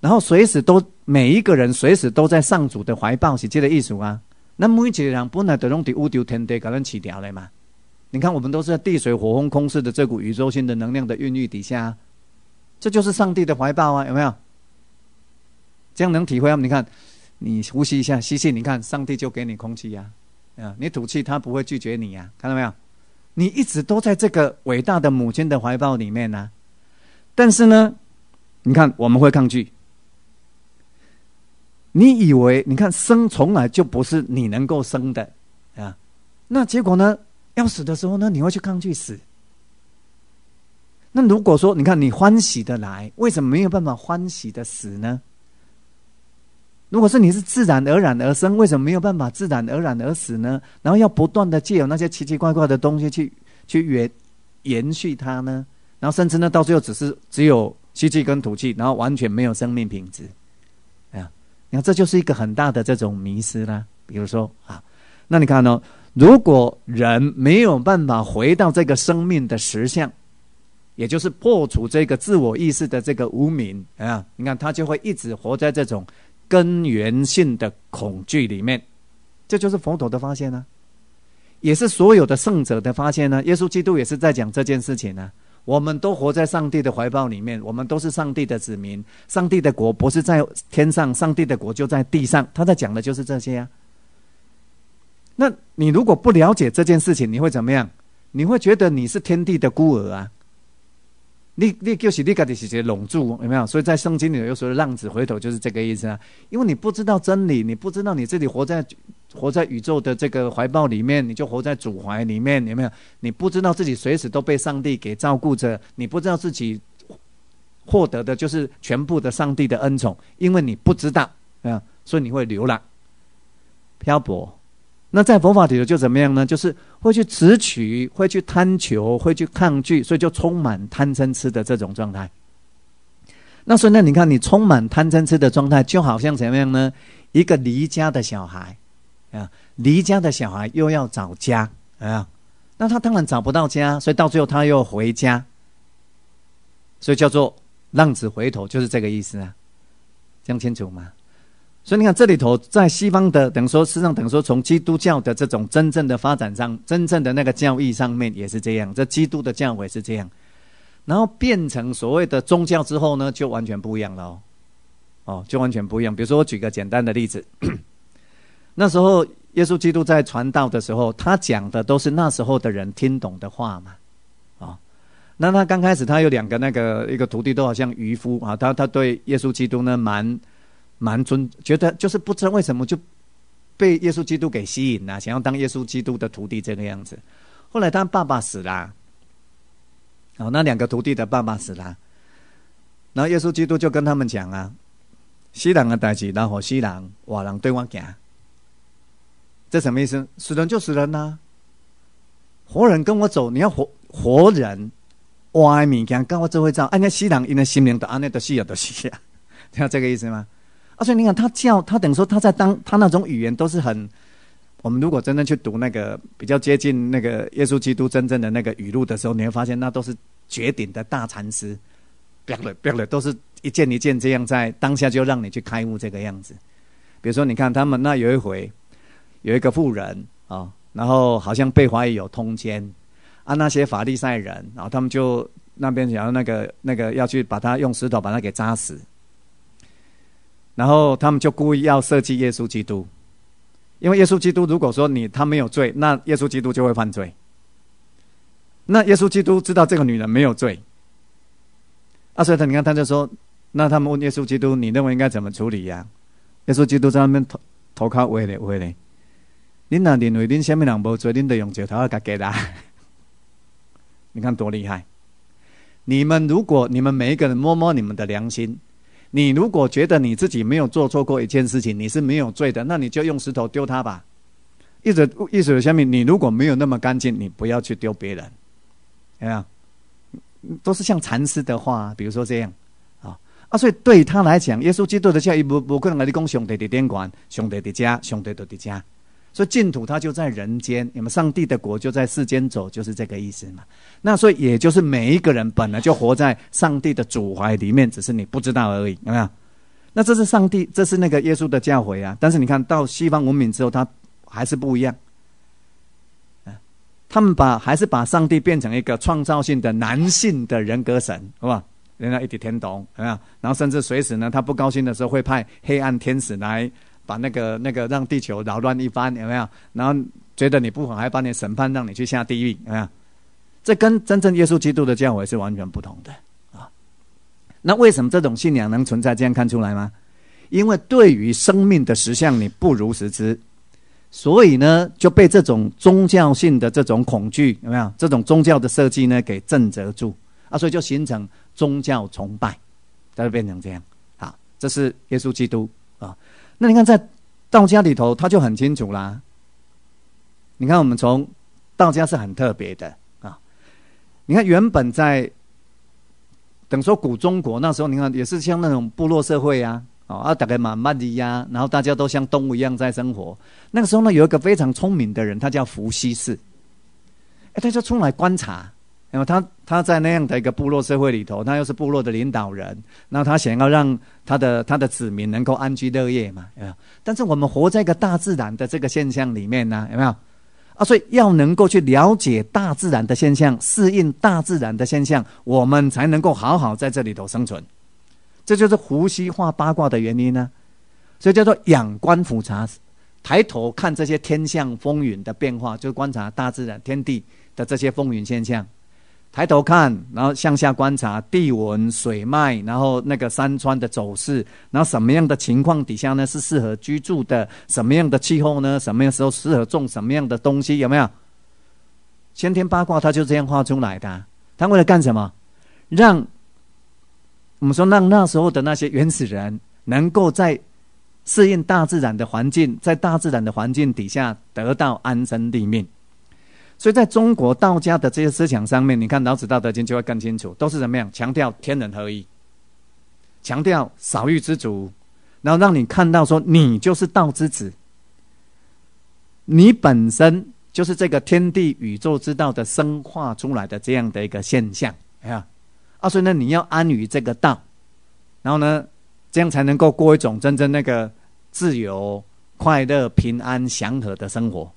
然后随时都每一个人随时都在上主的怀抱，是这个意思啊。那每几个人本来都拢在五天地给人起调嘞嘛。你看我们都是地水火风空式的这股宇宙性的能量的孕育底下，这就是上帝的怀抱啊，有没有？这样能体会吗？你看，你呼吸一下吸气，你看上帝就给你空气呀，啊，你吐气他不会拒绝你呀，看到没有？你一直都在这个伟大的母亲的怀抱里面啊，但是呢，你看我们会抗拒。你以为你看生从来就不是你能够生的啊？那结果呢？要死的时候呢？你会去抗拒死。那如果说你看你欢喜的来，为什么没有办法欢喜的死呢？如果是你是自然而然而生，为什么没有办法自然而然而死呢？然后要不断的借由那些奇奇怪怪的东西去去延延续它呢？然后甚至呢，到最后只是只有吸气跟吐气，然后完全没有生命品质。你看，这就是一个很大的这种迷失了。比如说啊，那你看哦，如果人没有办法回到这个生命的实相，也就是破除这个自我意识的这个无明啊，你看他就会一直活在这种根源性的恐惧里面。这就是佛陀的发现呢，也是所有的圣者的发现呢。耶稣基督也是在讲这件事情呢。我们都活在上帝的怀抱里面，我们都是上帝的子民。上帝的国不是在天上，上帝的国就在地上。他在讲的就是这些啊。那你如果不了解这件事情，你会怎么样？你会觉得你是天地的孤儿啊。你你就是你刻的是些笼住，有没有？所以在圣经里又说浪子回头就是这个意思啊。因为你不知道真理，你不知道你自己活在。活在宇宙的这个怀抱里面，你就活在主怀里面，有没有？你不知道自己随时都被上帝给照顾着，你不知道自己获得的就是全部的上帝的恩宠，因为你不知道啊，所以你会流浪、漂泊。那在佛法里头就怎么样呢？就是会去执取，会去贪求，会去抗拒，所以就充满贪嗔痴的这种状态。那所以呢，你看你充满贪嗔痴的状态，就好像怎么样呢？一个离家的小孩。啊！离家的小孩又要找家啊！那他当然找不到家，所以到最后他又回家，所以叫做浪子回头，就是这个意思啊！讲清楚吗？所以你看这里头，在西方的等于说，实际上等于说，从基督教的这种真正的发展上，真正的那个教义上面也是这样，这基督的教诲是这样，然后变成所谓的宗教之后呢，就完全不一样了哦，哦，就完全不一样。比如说，我举个简单的例子。那时候，耶稣基督在传道的时候，他讲的都是那时候的人听懂的话嘛。哦，那他刚开始，他有两个那个一个徒弟，都好像渔夫啊。他他对耶稣基督呢，蛮蛮尊，觉得就是不知道为什么就被耶稣基督给吸引了，想要当耶稣基督的徒弟这个样子。后来他爸爸死啦，哦，那两个徒弟的爸爸死啦。然后耶稣基督就跟他们讲啊：“西人的代志，然后西人我人对我讲。”这什么意思？死人就死人呐，活人跟我走。你要活活人，我爱民讲，跟我做会这样。哎，那西藏人的心灵的安内得需要得需啊，你看这个意思吗？而且你看他叫他，等于说他在当他那种语言都是很。我们如果真正去读那个比较接近那个耶稣基督真正的那个语录的时候，你会发现那都是绝顶的大禅师。要了要了，都是一件一件这样在当下就让你去开悟这个样子。比如说，你看他们那有一回。有一个富人啊，然后好像被怀疑有通奸啊，那些法利赛人，然后他们就那边想要那个那个要去把他用石头把他给扎死，然后他们就故意要设计耶稣基督，因为耶稣基督如果说你他没有罪，那耶稣基督就会犯罪。那耶稣基督知道这个女人没有罪，啊，所以他你看他就说，那他们问耶稣基督，你认为应该怎么处理呀？耶稣基督在那边投投靠威廉威廉。您那认为您什么人无罪？您得用石头来打给他。你看多厉害！你们如果你们每一个人摸摸你们的良心，你如果觉得你自己没有做错过一件事情，你是没有罪的，那你就用石头丢他吧。思意思直下面，你如果没有那么干净，你不要去丢别人，怎么样？都是像禅师的话，比如说这样啊啊！所以对他来讲，耶稣基督的教义不不可能跟你讲：上帝的殿管，上帝的家，上帝的之家。以净土它就在人间，你们上帝的国就在世间走，就是这个意思嘛。那所以也就是每一个人本来就活在上帝的主怀里面，只是你不知道而已，有没有？那这是上帝，这是那个耶稣的教诲啊。但是你看到西方文明之后，他还是不一样。嗯，他们把还是把上帝变成一个创造性的男性的人格神，好不好？人家一点听懂，有没有？然后甚至随时呢，他不高兴的时候会派黑暗天使来。把那个那个让地球扰乱一番有没有？然后觉得你不好，还把你审判，让你去下地狱，有没有？这跟真正耶稣基督的教诲是完全不同的啊！那为什么这种信仰能存在？这样看出来吗？因为对于生命的实相你不如实知，所以呢就被这种宗教性的这种恐惧有没有？这种宗教的设计呢给震慑住啊，所以就形成宗教崇拜，它就变成这样。好，这是耶稣基督啊。那你看，在道家里头，他就很清楚啦。你看，我们从道家是很特别的啊。你看，原本在等说古中国那时候，你看也是像那种部落社会啊，啊，大概蛮慢的呀，然后大家都像动物一样在生活。那个时候呢，有一个非常聪明的人，他叫伏羲氏，哎，他就出来观察。那么他他在那样的一个部落社会里头，他又是部落的领导人，那他想要让他的他的子民能够安居乐业嘛，有没有？但是我们活在一个大自然的这个现象里面呢，有没有？啊，所以要能够去了解大自然的现象，适应大自然的现象，我们才能够好好在这里头生存。这就是胡须画八卦的原因呢，所以叫做仰观俯察，抬头看这些天象风云的变化，就观察大自然天地的这些风云现象。抬头看，然后向下观察地纹、水脉，然后那个山川的走势，然后什么样的情况底下呢是适合居住的？什么样的气候呢？什么时候适合种什么样的东西？有没有先天八卦？它就这样画出来的。它为了干什么？让我们说，让那时候的那些原始人能够在适应大自然的环境，在大自然的环境底下得到安身立命。所以，在中国道家的这些思想上面，你看《老子》《道德经》就会更清楚，都是怎么样强调天人合一，强调少欲知足，然后让你看到说你就是道之子，你本身就是这个天地宇宙之道的生化出来的这样的一个现象，啊，啊，所以呢，你要安于这个道，然后呢，这样才能够过一种真正那个自由、快乐、平安、祥和的生活。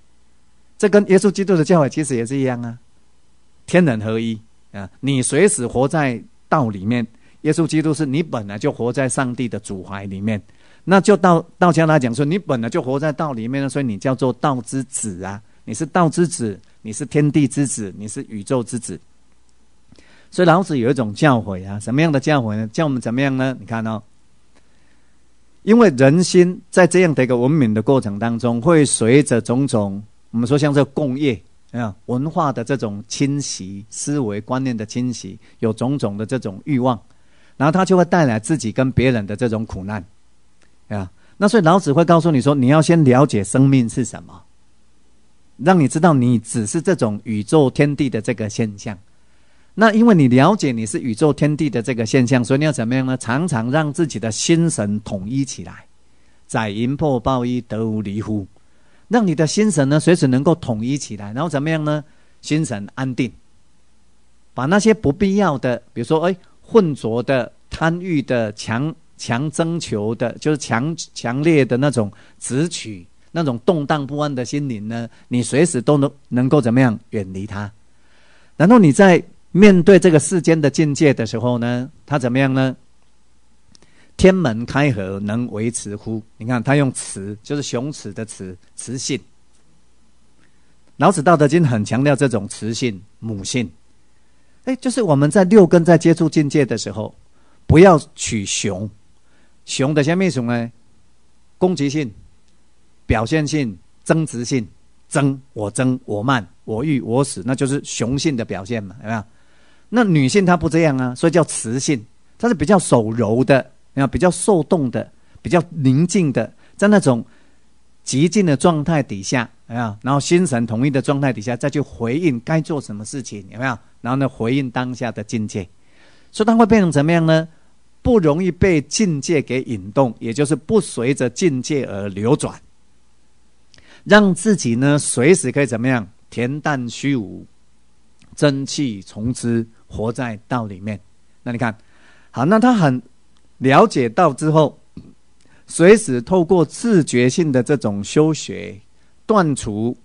这跟耶稣基督的教诲其实也是一样啊，天人合一啊，你随时活在道里面。耶稣基督是你本来就活在上帝的主怀里面，那就道道家来讲说，你本来就活在道里面了，所以你叫做道之子啊，你是道之子，你是天地之子，你是宇宙之子。所以老子有一种教诲啊，什么样的教诲呢？教我们怎么样呢？你看哦，因为人心在这样的一个文明的过程当中，会随着种种。我们说，像这工业啊，文化的这种侵袭，思维观念的侵袭，有种种的这种欲望，然后它就会带来自己跟别人的这种苦难，啊。那所以老子会告诉你说，你要先了解生命是什么，让你知道你只是这种宇宙天地的这个现象。那因为你了解你是宇宙天地的这个现象，所以你要怎么样呢？常常让自己的心神统一起来，载盈破抱一得无离乎。让你的心神呢，随时能够统一起来，然后怎么样呢？心神安定，把那些不必要的，比如说哎，混浊的、贪欲的、强强征求的，就是强强烈的那种执取、那种动荡不安的心灵呢，你随时都能能够怎么样远离它？然后你在面对这个世间的境界的时候呢，它怎么样呢？天门开合能维持乎？你看他用“雌”，就是雄雌的“雌”，雌性。老子《道德经》很强调这种雌性、母性。哎，就是我们在六根在接触境界的时候，不要取雄。雄的下面雄呢，攻击性、表现性、增值性，争我争我慢我欲我死，那就是雄性的表现嘛？有没有？那女性她不这样啊，所以叫雌性，她是比较手柔的。啊，比较受动的，比较宁静的，在那种极静的状态底下，啊，然后心神统一的状态底下，再去回应该做什么事情，有没有？然后呢，回应当下的境界。所以它会变成怎么样呢？不容易被境界给引动，也就是不随着境界而流转，让自己呢随时可以怎么样？恬淡虚无，真气从之，活在道里面。那你看，好，那他很。了解到之后，随时透过自觉性的这种修学，断除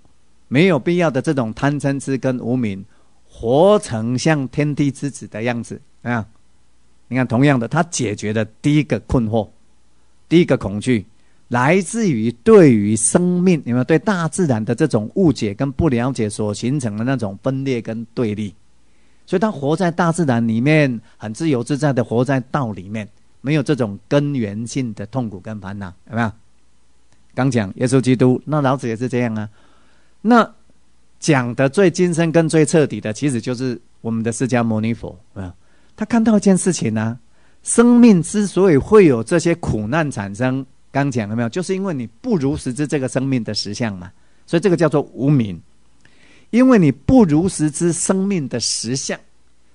没有必要的这种贪嗔痴跟无明，活成像天地之子的样子。啊，你看，同样的，他解决了第一个困惑，第一个恐惧，来自于对于生命，你们对大自然的这种误解跟不了解所形成的那种分裂跟对立。所以，他活在大自然里面，很自由自在的活在道里面。没有这种根源性的痛苦跟烦恼，有没有？刚讲耶稣基督，那老子也是这样啊。那讲的最精深、跟最彻底的，其实就是我们的释迦牟尼佛，没有？他看到一件事情呢，生命之所以会有这些苦难产生，刚讲了没有？就是因为你不如实知这个生命的实相嘛，所以这个叫做无明，因为你不如实知生命的实相，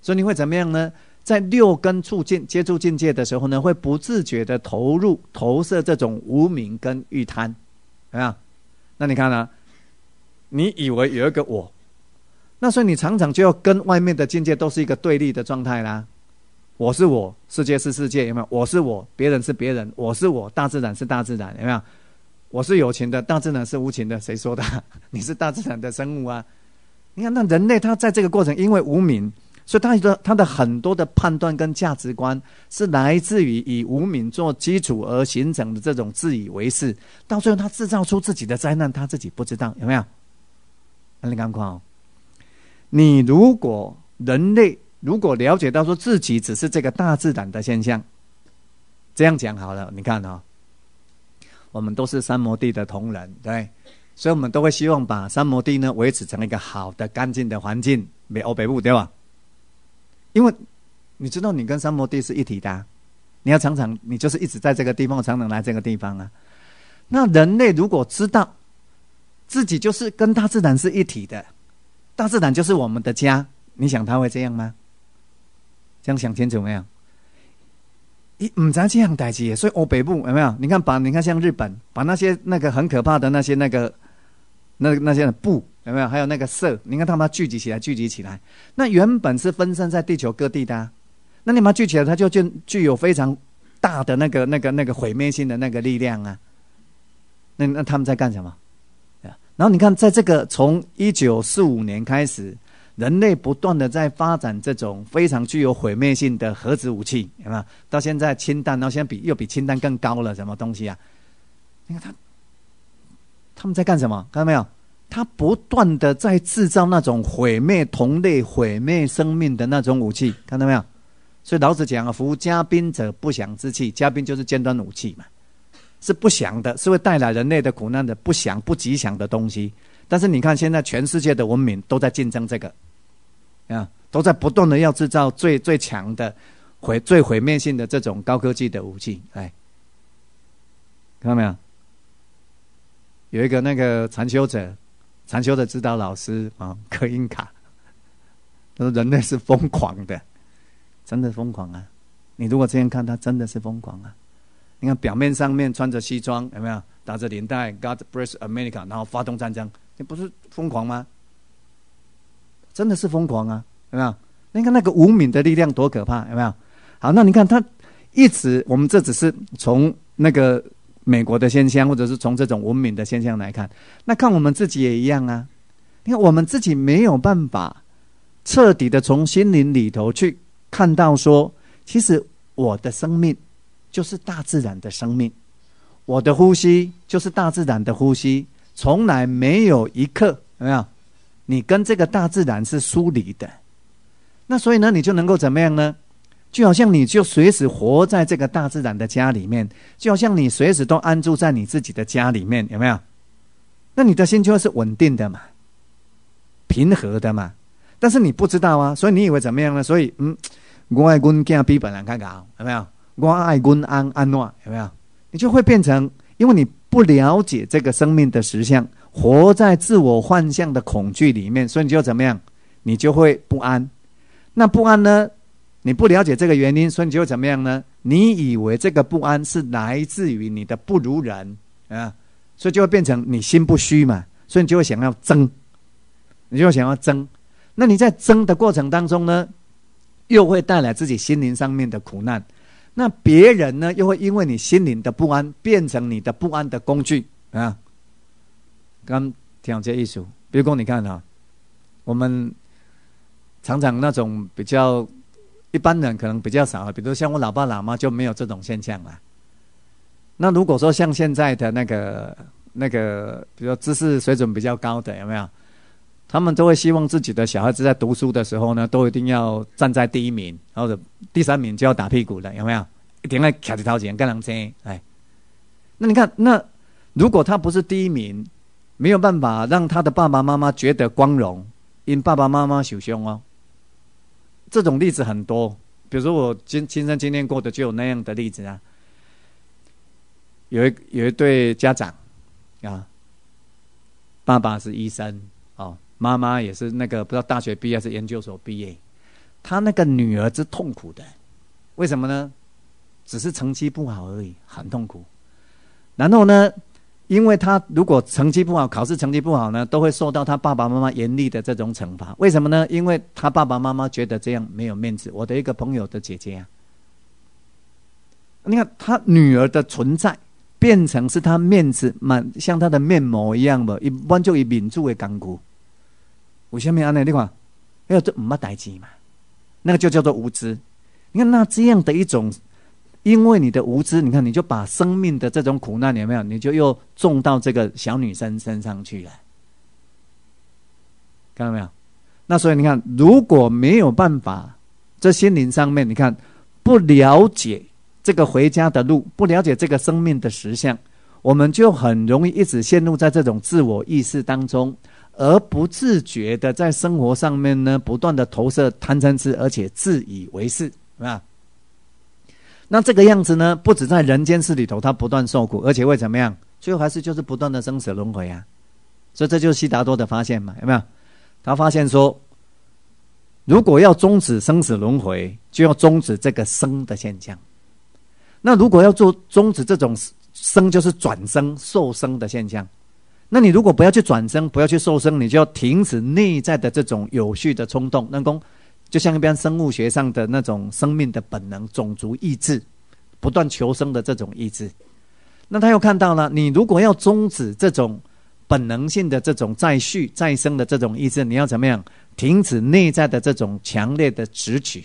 所以你会怎么样呢？在六根触境接触境界的时候呢，会不自觉的投入投射这种无名跟欲贪，有没有？那你看呢？你以为有一个我，那所以你常常就要跟外面的境界都是一个对立的状态啦。我是我，世界是世界，有没有？我是我，别人是别人，我是我，大自然是大自然，有没有？我是有情的，大自然是无情的，谁说的？你是大自然的生物啊！你看，那人类他在这个过程，因为无名。所以，他的他的很多的判断跟价值观是来自于以无名做基础而形成的这种自以为是，到最后他制造出自己的灾难，他自己不知道有没有？你看看哦？你如果人类如果了解到说自己只是这个大自然的现象，这样讲好了。你看啊，我们都是三摩地的同仁，对，所以我们都会希望把三摩地呢维持成一个好的、干净的环境，北欧北部对吧？因为你知道，你跟三摩地是一体的，你要常常，你就是一直在这个地方，常常来这个地方啊。那人类如果知道自己就是跟大自然是一体的，大自然就是我们的家，你想他会这样吗？这样想清楚没有？咦，唔做这样代志，所以欧北部有没有？你看，把你看像日本，把那些那个很可怕的那些那个那那些布。有没有？还有那个色，你看他们聚集起来，聚集起来，那原本是分散在地球各地的啊，那你们聚起来，它就具具有非常大的那个、那个、那个毁灭性的那个力量啊。那那他们在干什么？然后你看，在这个从一九四五年开始，人类不断的在发展这种非常具有毁灭性的核子武器，有没有？到现在氢弹，然后现在比又比氢弹更高了，什么东西啊？你看他他们在干什么？看到没有？他不断的在制造那种毁灭同类、毁灭生命的那种武器，看到没有？所以老子讲啊：“务嘉宾者，不祥之器。嘉宾就是尖端武器嘛，是不祥的，是会带来人类的苦难的不祥、不吉祥的东西。但是你看，现在全世界的文明都在竞争这个，啊，都在不断的要制造最最强的、毁最毁灭性的这种高科技的武器。哎，看到没有？有一个那个禅修者。禅修的指导老师啊，克因 卡，他说：“人类是疯狂的，真的疯狂啊！你如果这样看，他真的是疯狂啊！你看表面上面穿着西装，有没有打着领带？God bless America，然后发动战争，你不是疯狂吗？真的是疯狂啊！有没有？你看那个无敏的力量多可怕，有没有？好，那你看他一直，我们这只是从那个。”美国的现象，或者是从这种文明的现象来看，那看我们自己也一样啊。你看我们自己没有办法彻底的从心灵里头去看到说，其实我的生命就是大自然的生命，我的呼吸就是大自然的呼吸，从来没有一刻有没有？你跟这个大自然是疏离的，那所以呢，你就能够怎么样呢？就好像你就随时活在这个大自然的家里面，就好像你随时都安住在你自己的家里面，有没有？那你的心就是稳定的嘛，平和的嘛。但是你不知道啊，所以你以为怎么样呢？所以，嗯，我爱君家比本来更高，有没有？我爱君安安诺，有没有？你就会变成，因为你不了解这个生命的实相，活在自我幻象的恐惧里面，所以你就怎么样？你就会不安。那不安呢？你不了解这个原因，所以你就会怎么样呢？你以为这个不安是来自于你的不如人啊，所以就会变成你心不虚嘛，所以你就会想要争，你就想要争。那你在争的过程当中呢，又会带来自己心灵上面的苦难。那别人呢，又会因为你心灵的不安，变成你的不安的工具啊。刚听这一组，比如你看哈，我们常常那种比较。一般人可能比较少，比如像我老爸老妈就没有这种现象了。那如果说像现在的那个那个，比如知识水准比较高的，有没有？他们都会希望自己的小孩子在读书的时候呢，都一定要站在第一名，或者第三名就要打屁股了，有没有？一定要卡几掏钱干啷子？哎，那你看，那如果他不是第一名，没有办法让他的爸爸妈妈觉得光荣，因爸爸妈妈受伤哦。这种例子很多，比如说我亲亲身经历过的就有那样的例子啊。有一有一对家长啊，爸爸是医生哦，妈妈也是那个不知道大学毕业是研究所毕业，他那个女儿是痛苦的，为什么呢？只是成绩不好而已，很痛苦。然后呢？因为他如果成绩不好，考试成绩不好呢，都会受到他爸爸妈妈严厉的这种惩罚。为什么呢？因为他爸爸妈妈觉得这样没有面子。我的一个朋友的姐姐啊，你看他女儿的存在，变成是他面子满像他的面膜一样的，一般就以民主为干枯。下面安呢？你看，哎呀，这唔乜代志嘛，那个就叫做无知。你看那这样的一种。因为你的无知，你看，你就把生命的这种苦难，有没有？你就又种到这个小女生身上去了，看到没有？那所以你看，如果没有办法在心灵上面，你看不了解这个回家的路，不了解这个生命的实相，我们就很容易一直陷入在这种自我意识当中，而不自觉的在生活上面呢，不断的投射贪嗔痴，而且自以为是，是吧？那这个样子呢，不止在人间世里头，他不断受苦，而且会怎么样？最后还是就是不断的生死轮回啊！所以这就是悉达多的发现嘛，有没有？他发现说，如果要终止生死轮回，就要终止这个生的现象。那如果要做终止这种生，就是转生、受生的现象。那你如果不要去转生，不要去受生，你就要停止内在的这种有序的冲动，能够。就像一般生物学上的那种生命的本能、种族意志，不断求生的这种意志。那他又看到了，你如果要终止这种本能性的这种再续、再生的这种意志，你要怎么样？停止内在的这种强烈的直取。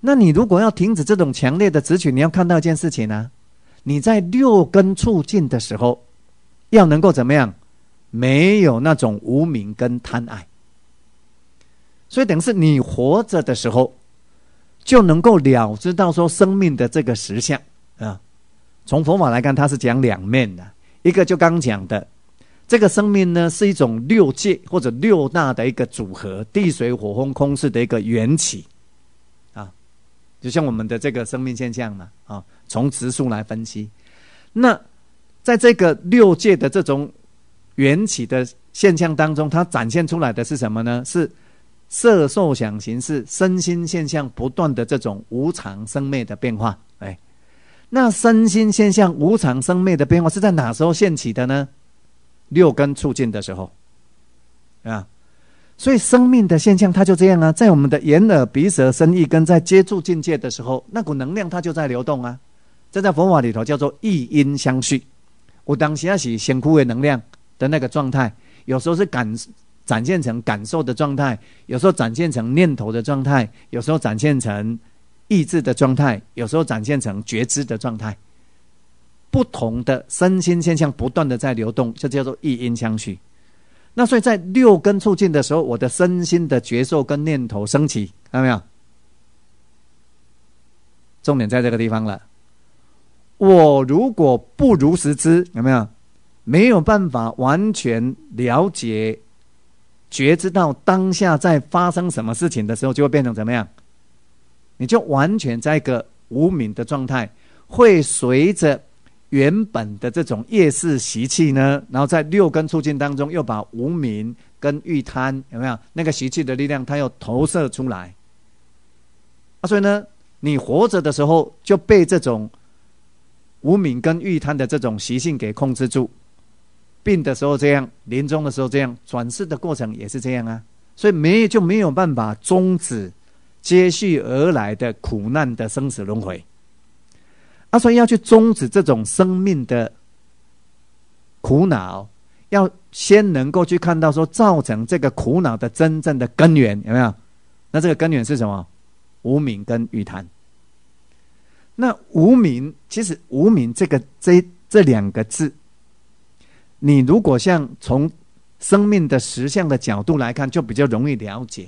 那你如果要停止这种强烈的直取，你要看到一件事情呢？你在六根促境的时候，要能够怎么样？没有那种无名跟贪爱。所以等于是你活着的时候，就能够了知到说生命的这个实相啊。从佛法来看，它是讲两面的，一个就刚讲的这个生命呢，是一种六界或者六大的一个组合，地水火风空是的一个缘起啊。就像我们的这个生命现象嘛啊，从直树来分析，那在这个六界的这种缘起的现象当中，它展现出来的是什么呢？是色受想行识，身心现象不断的这种无常生灭的变化，哎，那身心现象无常生灭的变化是在哪时候现起的呢？六根促进的时候啊，所以生命的现象它就这样啊，在我们的眼耳鼻舌身意根在接触境界的时候，那股能量它就在流动啊，这在佛法里头叫做意因相续。我当时那是先枯为能量的那个状态，有时候是感。展现成感受的状态，有时候展现成念头的状态，有时候展现成意志的状态，有时候展现成觉知的状态。不同的身心现象不断的在流动，这叫做一因相续。那所以在六根促进的时候，我的身心的觉受跟念头升起，看到没有？重点在这个地方了。我如果不如实知，有没有？没有办法完全了解。觉知到当下在发生什么事情的时候，就会变成怎么样？你就完全在一个无名的状态，会随着原本的这种夜视习气呢，然后在六根促境当中，又把无名跟欲贪有没有那个习气的力量，它又投射出来。啊，所以呢，你活着的时候就被这种无名跟欲贪的这种习性给控制住。病的时候这样，临终的时候这样，转世的过程也是这样啊，所以没就没有办法终止接续而来的苦难的生死轮回。所以要去终止这种生命的苦恼，要先能够去看到说造成这个苦恼的真正的根源有没有？那这个根源是什么？无名跟欲贪。那无名，其实无名这个这这两个字。你如果像从生命的实相的角度来看，就比较容易了解。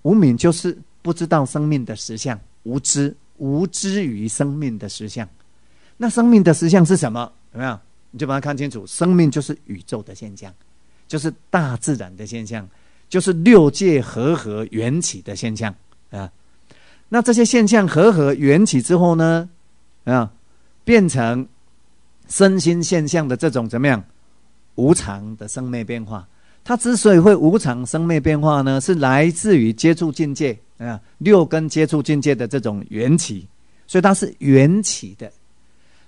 无明就是不知道生命的实相，无知，无知于生命的实相。那生命的实相是什么？有没有？你就把它看清楚。生命就是宇宙的现象，就是大自然的现象，就是六界和合缘起的现象啊。那这些现象和合缘起之后呢？啊，变成。身心现象的这种怎么样？无常的生灭变化，它之所以会无常生灭变化呢，是来自于接触境界啊，六根接触境界的这种缘起，所以它是缘起的。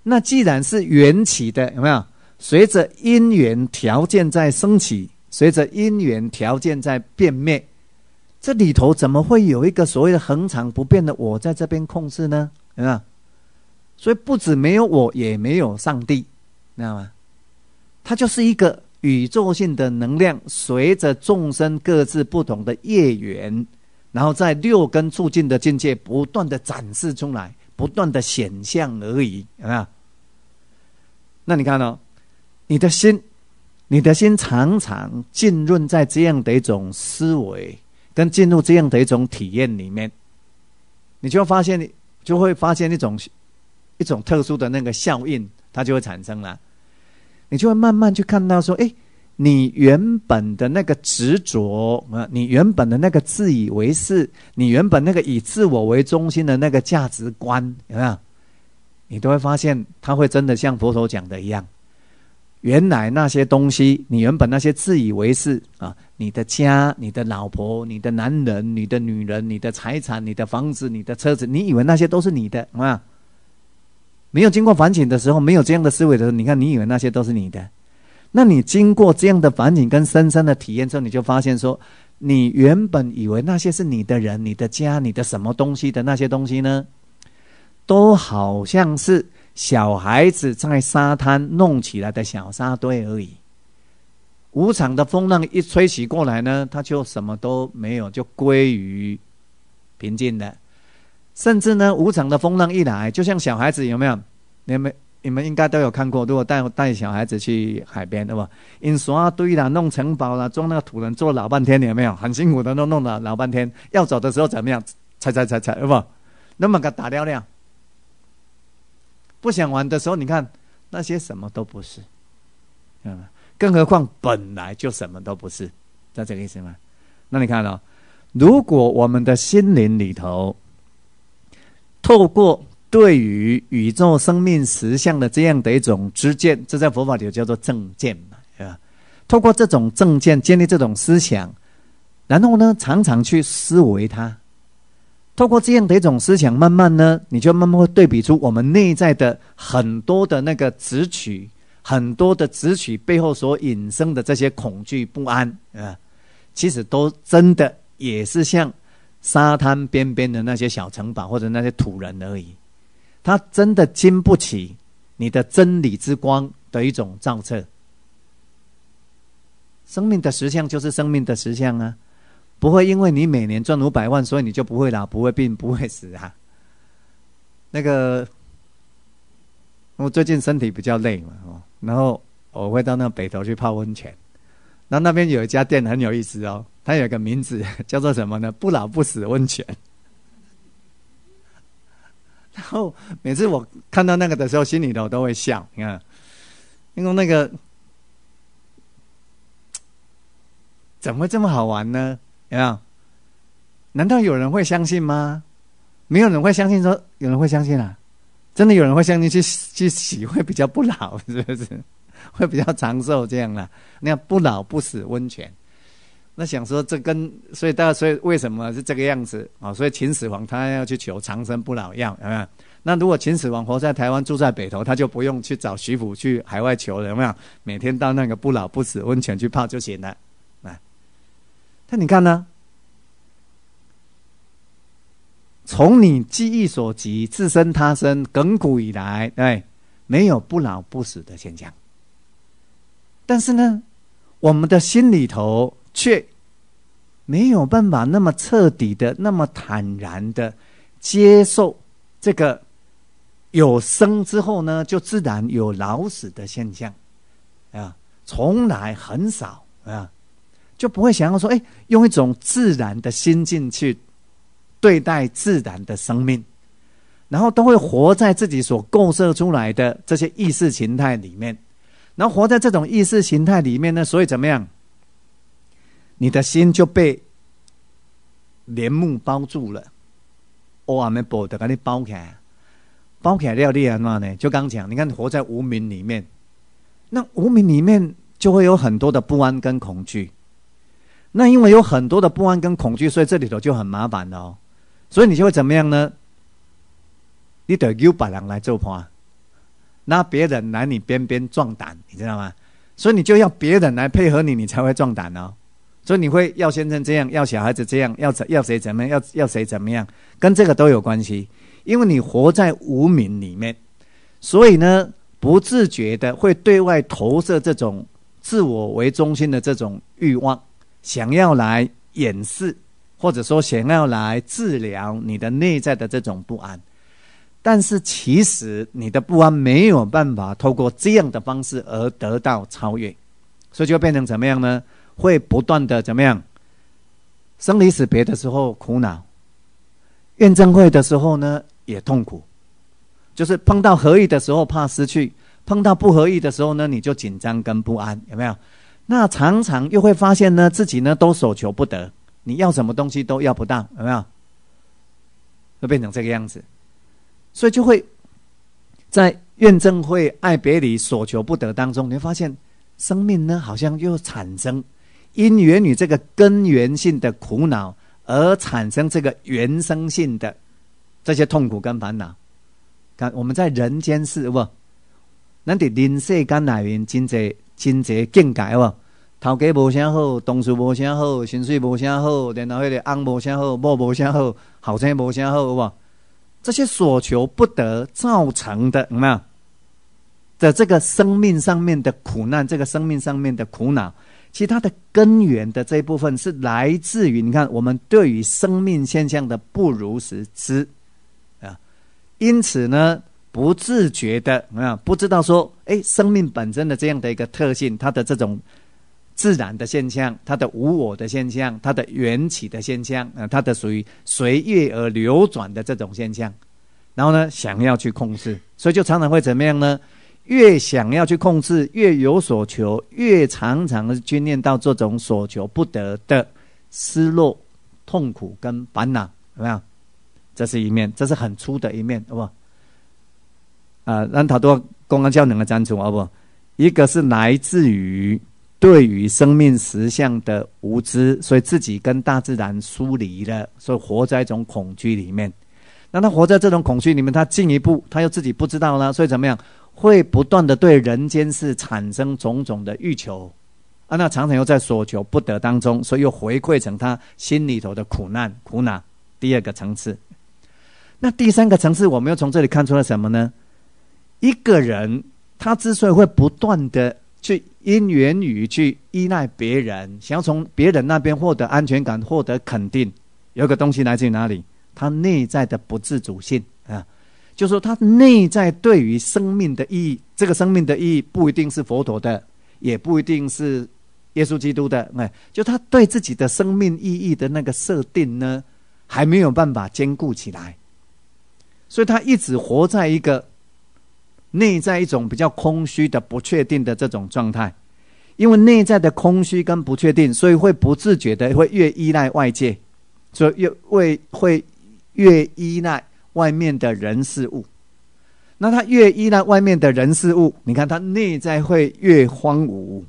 那既然是缘起的，有没有随着因缘条件在升起，随着因缘条件在变灭？这里头怎么会有一个所谓的恒常不变的我在这边控制呢？有没有？所以，不止没有我，也没有上帝，知道吗？它就是一个宇宙性的能量，随着众生各自不同的业缘，然后在六根促进的境界不断的展示出来，不断的显现而已，有没有？那你看哦，你的心，你的心常常浸润在这样的一种思维，跟进入这样的一种体验里面，你就会发现，你就会发现一种。一种特殊的那个效应，它就会产生了，你就会慢慢去看到说，哎，你原本的那个执着啊，你原本的那个自以为是，你原本那个以自我为中心的那个价值观，有没有？你都会发现，它会真的像佛陀讲的一样，原来那些东西，你原本那些自以为是啊，你的家、你的老婆、你的男人、你的女人、你的财产、你的房子、你的车子，你以为那些都是你的，啊？没有经过反省的时候，没有这样的思维的时候，你看，你以为那些都是你的。那你经过这样的反省跟深深的体验之后，你就发现说，你原本以为那些是你的人、你的家、你的什么东西的那些东西呢，都好像是小孩子在沙滩弄起来的小沙堆而已。无常的风浪一吹袭过来呢，它就什么都没有，就归于平静的。甚至呢，无常的风浪一来，就像小孩子有没有？你们你们应该都有看过，如果带带小孩子去海边，对吧？印沙堆啦，弄城堡啦，装那个土人，做老半天，有没有很辛苦的弄弄了老半天？要走的时候怎么样？踩踩踩踩，对吧？那么个大掉亮，不想玩的时候，你看那些什么都不是，嗯？更何况本来就什么都不是，道这个意思吗？那你看呢？如果我们的心灵里头，透过对于宇宙生命实相的这样的一种知见，这在佛法里叫做正见嘛，啊，透过这种正见建立这种思想，然后呢，常常去思维它，透过这样的一种思想，慢慢呢，你就慢慢会对比出我们内在的很多的那个直取，很多的直取背后所引生的这些恐惧不安啊，其实都真的也是像。沙滩边边的那些小城堡，或者那些土人而已，他真的经不起你的真理之光的一种照射。生命的实相就是生命的实相啊，不会因为你每年赚五百万，所以你就不会老、不会病、不会死啊。那个我最近身体比较累嘛，哦，然后我会到那北头去泡温泉，那那边有一家店很有意思哦。它有个名字 叫做什么呢？不老不死温泉。然后每次我看到那个的时候，心里头都会笑。你看，因为那个怎么会这么好玩呢？有没有？难道有人会相信吗？没有人会相信。说有人会相信啊？真的有人会相信去去洗会比较不老，是不是？会比较长寿这样啦。那看不老不死温泉。那想说这跟所以大家所以为什么是这个样子啊？所以秦始皇他要去求长生不老药，有没有？那如果秦始皇活在台湾，住在北头，他就不用去找徐福去海外求了，有没有？每天到那个不老不死温泉去泡就行了，啊？那你看呢？从你记忆所及，自身他身，亘古以来，对，没有不老不死的现象。但是呢，我们的心里头。却没有办法那么彻底的、那么坦然的接受这个有生之后呢，就自然有老死的现象啊，从来很少啊，就不会想要说，哎，用一种自然的心境去对待自然的生命，然后都会活在自己所构设出来的这些意识形态里面，然后活在这种意识形态里面呢，所以怎么样？你的心就被帘幕包住了，我还没包的，把你包起来，包起开料理啊那呢？就刚讲，你看活在无名里面，那无名里面就会有很多的不安跟恐惧。那因为有很多的不安跟恐惧，所以这里头就很麻烦的哦。所以你就会怎么样呢？你得有别人来做伴，拿别人来你边边壮胆，你知道吗？所以你就要别人来配合你，你才会壮胆哦。所以你会要先生这样，要小孩子这样，要怎要谁怎么样，要要谁怎么样，跟这个都有关系。因为你活在无名里面，所以呢，不自觉的会对外投射这种自我为中心的这种欲望，想要来掩饰，或者说想要来治疗你的内在的这种不安。但是其实你的不安没有办法透过这样的方式而得到超越，所以就变成怎么样呢？会不断的怎么样？生离死别的时候苦恼，怨憎会的时候呢也痛苦，就是碰到合意的时候怕失去，碰到不合意的时候呢你就紧张跟不安，有没有？那常常又会发现呢自己呢都所求不得，你要什么东西都要不到，有没有？会变成这个样子，所以就会在怨憎会、爱别离、所求不得当中，你会发现生命呢好像又产生。因缘与这个根源性的苦恼而产生这个原生性的这些痛苦跟烦恼。看我们在人间世，哇！咱得人世间里面，真侪真侪境界哇，头家无啥好，同事无啥好，薪水无啥好，然后那个安无啥好，布无啥好，后生无啥好，哇！这些所求不得造成的，呐，在这个生命上面的苦难，这个生命上面的苦恼。其实它的根源的这一部分是来自于你看我们对于生命现象的不如实知啊，因此呢不自觉的啊不知道说哎生命本身的这样的一个特性，它的这种自然的现象，它的无我的现象，它的缘起的现象啊，它的属于随月而流转的这种现象，然后呢想要去控制，所以就常常会怎么样呢？越想要去控制，越有所求，越常常是眷念到这种所求不得的失落、痛苦跟烦恼，有没有？这是一面，这是很粗的一面，好不？啊，让他多公安教两个赞助，好不？一个是来自于对于生命实相的无知，所以自己跟大自然疏离了，所以活在一种恐惧里面。那他活在这种恐惧里面，他进一步他又自己不知道了，所以怎么样？会不断的对人间事产生种种的欲求，啊，那常常又在所求不得当中，所以又回馈成他心里头的苦难，苦恼。第二个层次，那第三个层次，我们又从这里看出了什么呢？一个人他之所以会不断的去因缘于去依赖别人，想要从别人那边获得安全感、获得肯定，有个东西来自于哪里？他内在的不自主性啊。就说他内在对于生命的意义，这个生命的意义不一定是佛陀的，也不一定是耶稣基督的，哎，就他对自己的生命意义的那个设定呢，还没有办法兼顾起来，所以他一直活在一个内在一种比较空虚的、不确定的这种状态，因为内在的空虚跟不确定，所以会不自觉的会越依赖外界，所以越会会越依赖。外面的人事物，那他越依赖外面的人事物，你看他内在会越荒芜。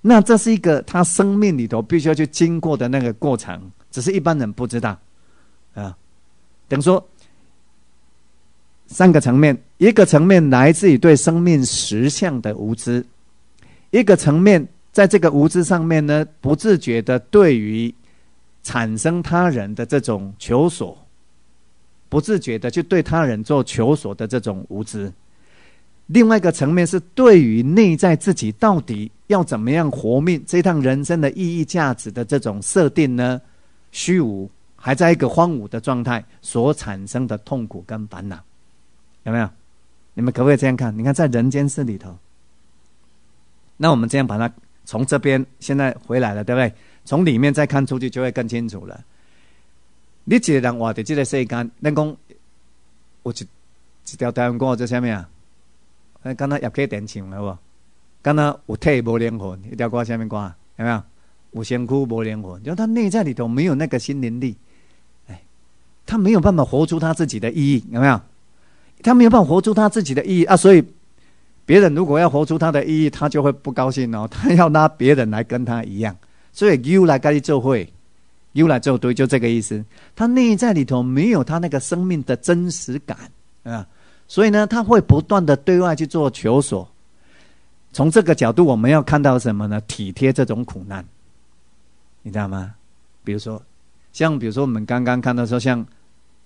那这是一个他生命里头必须要去经过的那个过程，只是一般人不知道啊。等于说，三个层面，一个层面来自于对生命实相的无知，一个层面在这个无知上面呢，不自觉的对于产生他人的这种求索。不自觉的去对他人做求索的这种无知，另外一个层面是对于内在自己到底要怎么样活命，这趟人生的意义、价值的这种设定呢？虚无还在一个荒芜的状态所产生的痛苦跟烦恼，有没有？你们可不可以这样看？你看，在人间世里头，那我们这样把它从这边现在回来了，对不对？从里面再看出去，就会更清楚了。你一个人活在这个世间，恁讲，有一一条大湾歌叫什么呀？哎，刚刚入去点唱了不，敢若有体无灵魂，迄条歌啥物歌？有没有？有身躯无灵魂，就他内在里头没有那个心灵力，哎，他没有办法活出他自己的意义，有没有？他没有办法活出他自己的意义啊！所以，别人如果要活出他的意义，他就会不高兴哦，他要拉别人来跟他一样，所以 U 来跟你做会。又来做堆，就这个意思，他内在里头没有他那个生命的真实感啊，所以呢，他会不断的对外去做求索。从这个角度，我们要看到什么呢？体贴这种苦难，你知道吗？比如说，像比如说我们刚刚看到说，像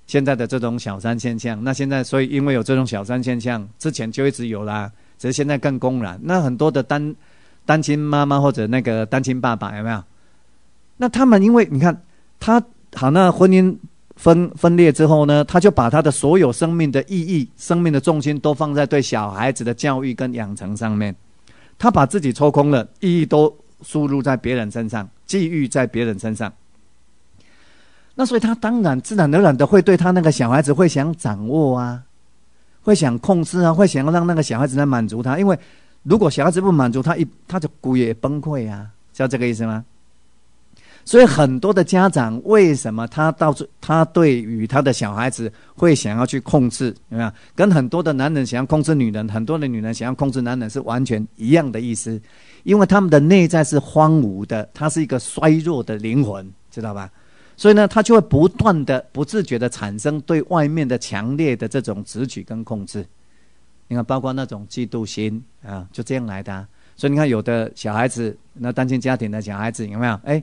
现在的这种小三现象，那现在所以因为有这种小三现象，之前就一直有啦，只是现在更公然。那很多的单单亲妈妈或者那个单亲爸爸，有没有？那他们因为你看他好，那婚姻分分裂之后呢，他就把他的所有生命的意义、生命的重心都放在对小孩子的教育跟养成上面。他把自己抽空了，意义都输入在别人身上，寄遇在别人身上。那所以他当然自然而然的会对他那个小孩子会想掌握啊，会想控制啊，会想要让那个小孩子来满足他。因为如果小孩子不满足他一他就骨也崩溃啊，知道这个意思吗？所以很多的家长为什么他到处他对于他的小孩子会想要去控制有没有？跟很多的男人想要控制女人，很多的女人想要控制男人是完全一样的意思，因为他们的内在是荒芜的，他是一个衰弱的灵魂，知道吧？所以呢，他就会不断的不自觉的产生对外面的强烈的这种直取跟控制。你看，包括那种嫉妒心啊，就这样来的。所以你看，有的小孩子，那单亲家庭的小孩子有没有？哎。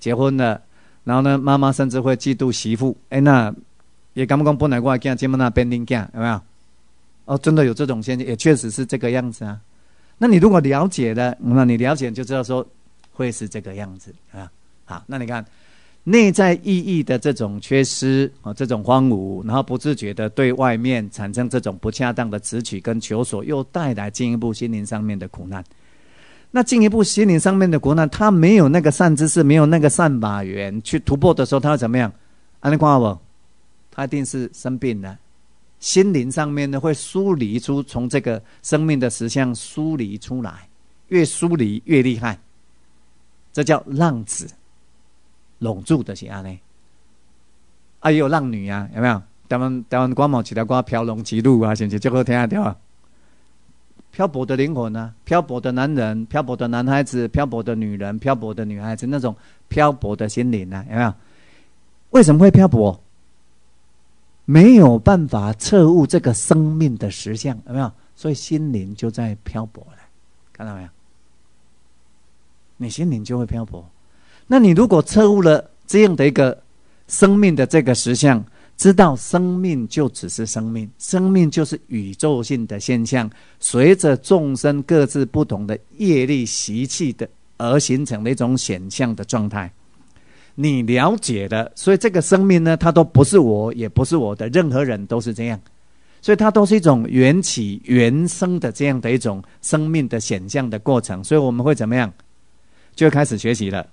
结婚了，然后呢，妈妈甚至会嫉妒媳妇。哎，那也敢不敢不能过来见，他们那边领见，有没有？哦，真的有这种现象，也确实是这个样子啊。那你如果了解的，那你了解就知道说会是这个样子啊。好，那你看内在意义的这种缺失啊，这种荒芜，然后不自觉的对外面产生这种不恰当的汲取跟求索，又带来进一步心灵上面的苦难。那进一步心灵上面的苦难，他没有那个善知识，没有那个善法缘去突破的时候，他要怎么样？安利光好他一定是生病了。心灵上面呢，会疏离出从这个生命的实相疏离出来，越疏离越厉害。这叫浪子拢住的，其安呢？啊，也有浪女啊，有没有？台湾台湾光某几条歌《飘龙之路》啊，是不是最好听的？对啊。漂泊的灵魂呢？漂泊的男人，漂泊的男孩子，漂泊的女人，漂泊的女孩子，那种漂泊的心灵呢？有没有？为什么会漂泊？没有办法彻悟这个生命的实相，有没有？所以心灵就在漂泊了，看到没有？你心灵就会漂泊。那你如果彻悟了这样的一个生命的这个实相，知道生命就只是生命，生命就是宇宙性的现象，随着众生各自不同的业力习气的而形成的一种显象的状态。你了解的，所以这个生命呢，它都不是我，也不是我的，任何人都是这样，所以它都是一种缘起缘生的这样的一种生命的显象的过程。所以我们会怎么样？就开始学习了。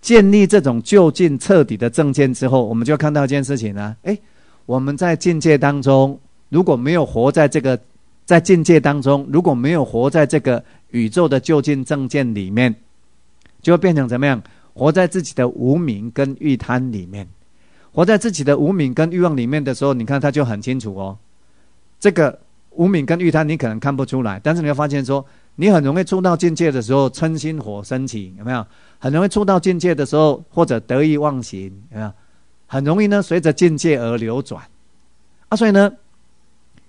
建立这种就近彻底的证见之后，我们就要看到一件事情呢。哎，我们在境界当中，如果没有活在这个在境界当中，如果没有活在这个宇宙的就近正见里面，就会变成怎么样？活在自己的无名跟欲贪里面，活在自己的无名跟欲望里面的时候，你看他就很清楚哦。这个无名跟欲贪你可能看不出来，但是你会发现说，你很容易触到境界的时候，嗔心火升起，有没有？很容易触到境界的时候，或者得意忘形，啊，很容易呢，随着境界而流转，啊，所以呢，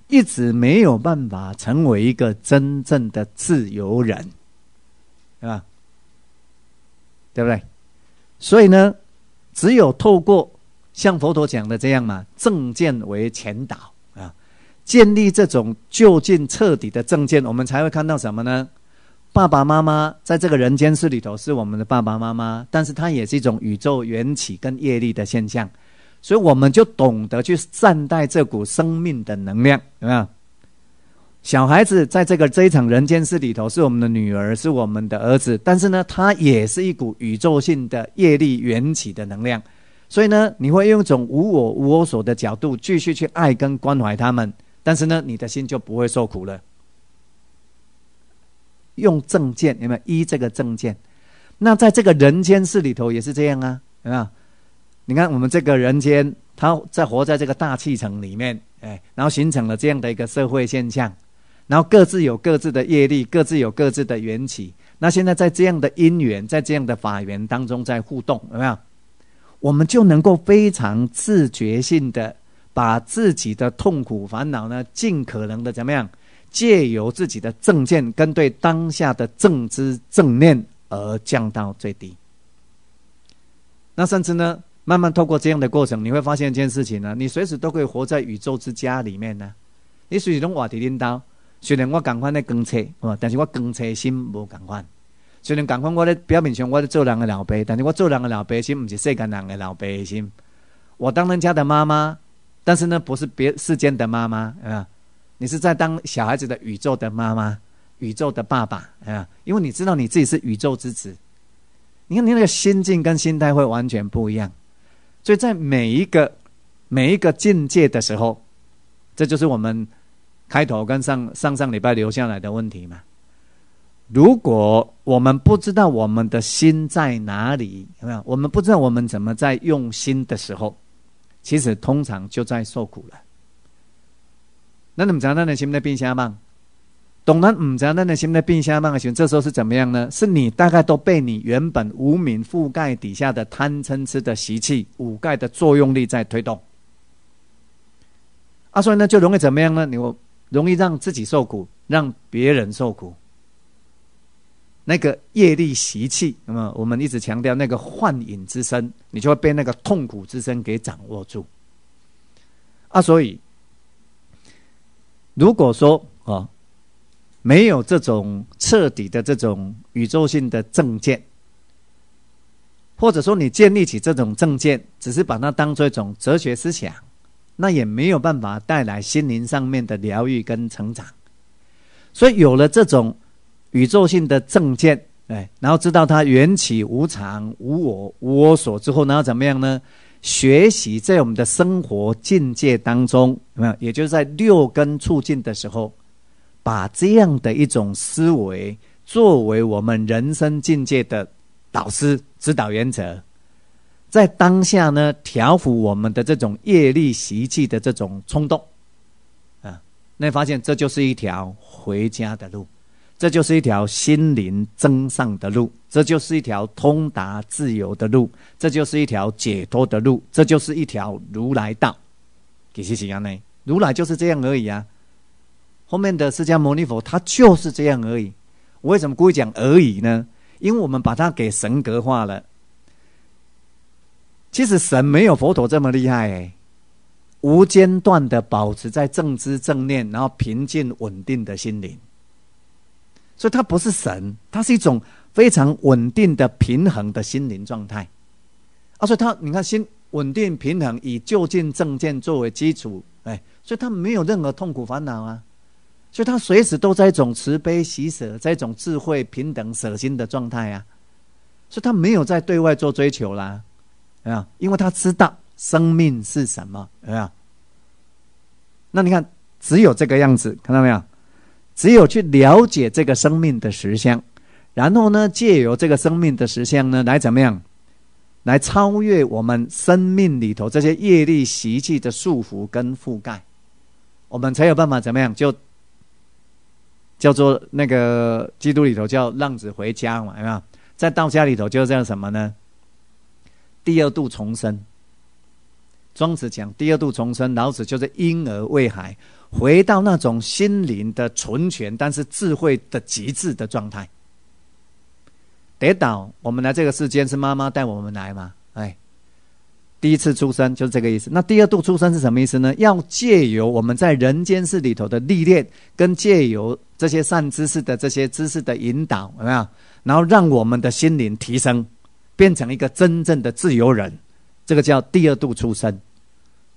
一直没有办法成为一个真正的自由人，对吧？对不对？所以呢，只有透过像佛陀讲的这样嘛，正见为前导啊，建立这种就近彻底的正见，我们才会看到什么呢？爸爸妈妈在这个人间世里头是我们的爸爸妈妈，但是它也是一种宇宙缘起跟业力的现象，所以我们就懂得去善待这股生命的能量，有没有？小孩子在这个这一场人间世里头是我们的女儿，是我们的儿子，但是呢，它也是一股宇宙性的业力缘起的能量，所以呢，你会用一种无我无我所的角度继续去爱跟关怀他们，但是呢，你的心就不会受苦了。用证件有没有一这个证件？那在这个人间世里头也是这样啊，有没有？你看我们这个人间，他在活在这个大气层里面，哎，然后形成了这样的一个社会现象，然后各自有各自的业力，各自有各自的缘起。那现在在这样的因缘，在这样的法缘当中在互动，有没有？我们就能够非常自觉性的把自己的痛苦烦恼呢，尽可能的怎么样？借由自己的正见跟对当下的正知正念而降到最低，那甚至呢，慢慢透过这样的过程，你会发现一件事情呢，你随时都可以活在宇宙之家里面呢。你随时用瓦提拎刀，虽然我赶快在光车，但是我光车心无赶快。虽然赶快我咧表面上我咧做人的老百但是我做人的老百心，不是世间人的老百心。我当人家的妈妈，但是呢不是别世间的妈妈啊。你是在当小孩子的宇宙的妈妈、宇宙的爸爸啊？因为你知道你自己是宇宙之子。你看你那个心境跟心态会完全不一样。所以在每一个每一个境界的时候，这就是我们开头跟上上上礼拜留下来的问题嘛。如果我们不知道我们的心在哪里，有没有？我们不知道我们怎么在用心的时候，其实通常就在受苦了。那怎知查？那你心不的变相慢？懂了。唔查？那你心不的变相慢啊？行，这时候是怎么样呢？是你大概都被你原本无名覆盖底下的贪嗔痴的习气五盖的作用力在推动。啊，所以呢，就容易怎么样呢？你容易让自己受苦，让别人受苦。那个业力习气，那么我们一直强调那个幻影之身，你就会被那个痛苦之身给掌握住。啊，所以。如果说啊，没有这种彻底的这种宇宙性的证件，或者说你建立起这种证件，只是把它当做一种哲学思想，那也没有办法带来心灵上面的疗愈跟成长。所以有了这种宇宙性的证件，哎，然后知道它缘起无常、无我、无我所之后，然后怎么样呢？学习在我们的生活境界当中，有没有？也就是在六根促进的时候，把这样的一种思维作为我们人生境界的导师、指导原则，在当下呢，调伏我们的这种业力习气的这种冲动啊，你会发现，这就是一条回家的路。这就是一条心灵增上的路，这就是一条通达自由的路，这就是一条解脱的路，这就是一条如来道。给谁信仰呢？如来就是这样而已啊。后面的释迦牟尼佛他就是这样而已。我为什么故意讲而已呢？因为我们把它给神格化了。其实神没有佛陀这么厉害，无间断的保持在正知正念，然后平静稳定的心灵。所以他不是神，他是一种非常稳定的平衡的心灵状态。而且他，你看，心稳定平衡，以就近正见作为基础，哎，所以他没有任何痛苦烦恼啊。所以他随时都在一种慈悲喜舍，在一种智慧平等舍心的状态呀。所以他没有在对外做追求啦，啊，因为他知道生命是什么，啊。那你看，只有这个样子，看到没有？只有去了解这个生命的实相，然后呢，借由这个生命的实相呢，来怎么样，来超越我们生命里头这些业力习气的束缚跟覆盖，我们才有办法怎么样？就叫做那个基督里头叫浪子回家嘛，有没有？在道家里头就这样什么呢？第二度重生。庄子讲第二度重生，老子就是婴儿未孩。回到那种心灵的纯全，但是智慧的极致的状态。跌倒，我们来这个世间是妈妈带我们来嘛？哎，第一次出生就是这个意思。那第二度出生是什么意思呢？要借由我们在人间世里头的历练，跟借由这些善知识的这些知识的引导，有没有？然后让我们的心灵提升，变成一个真正的自由人。这个叫第二度出生。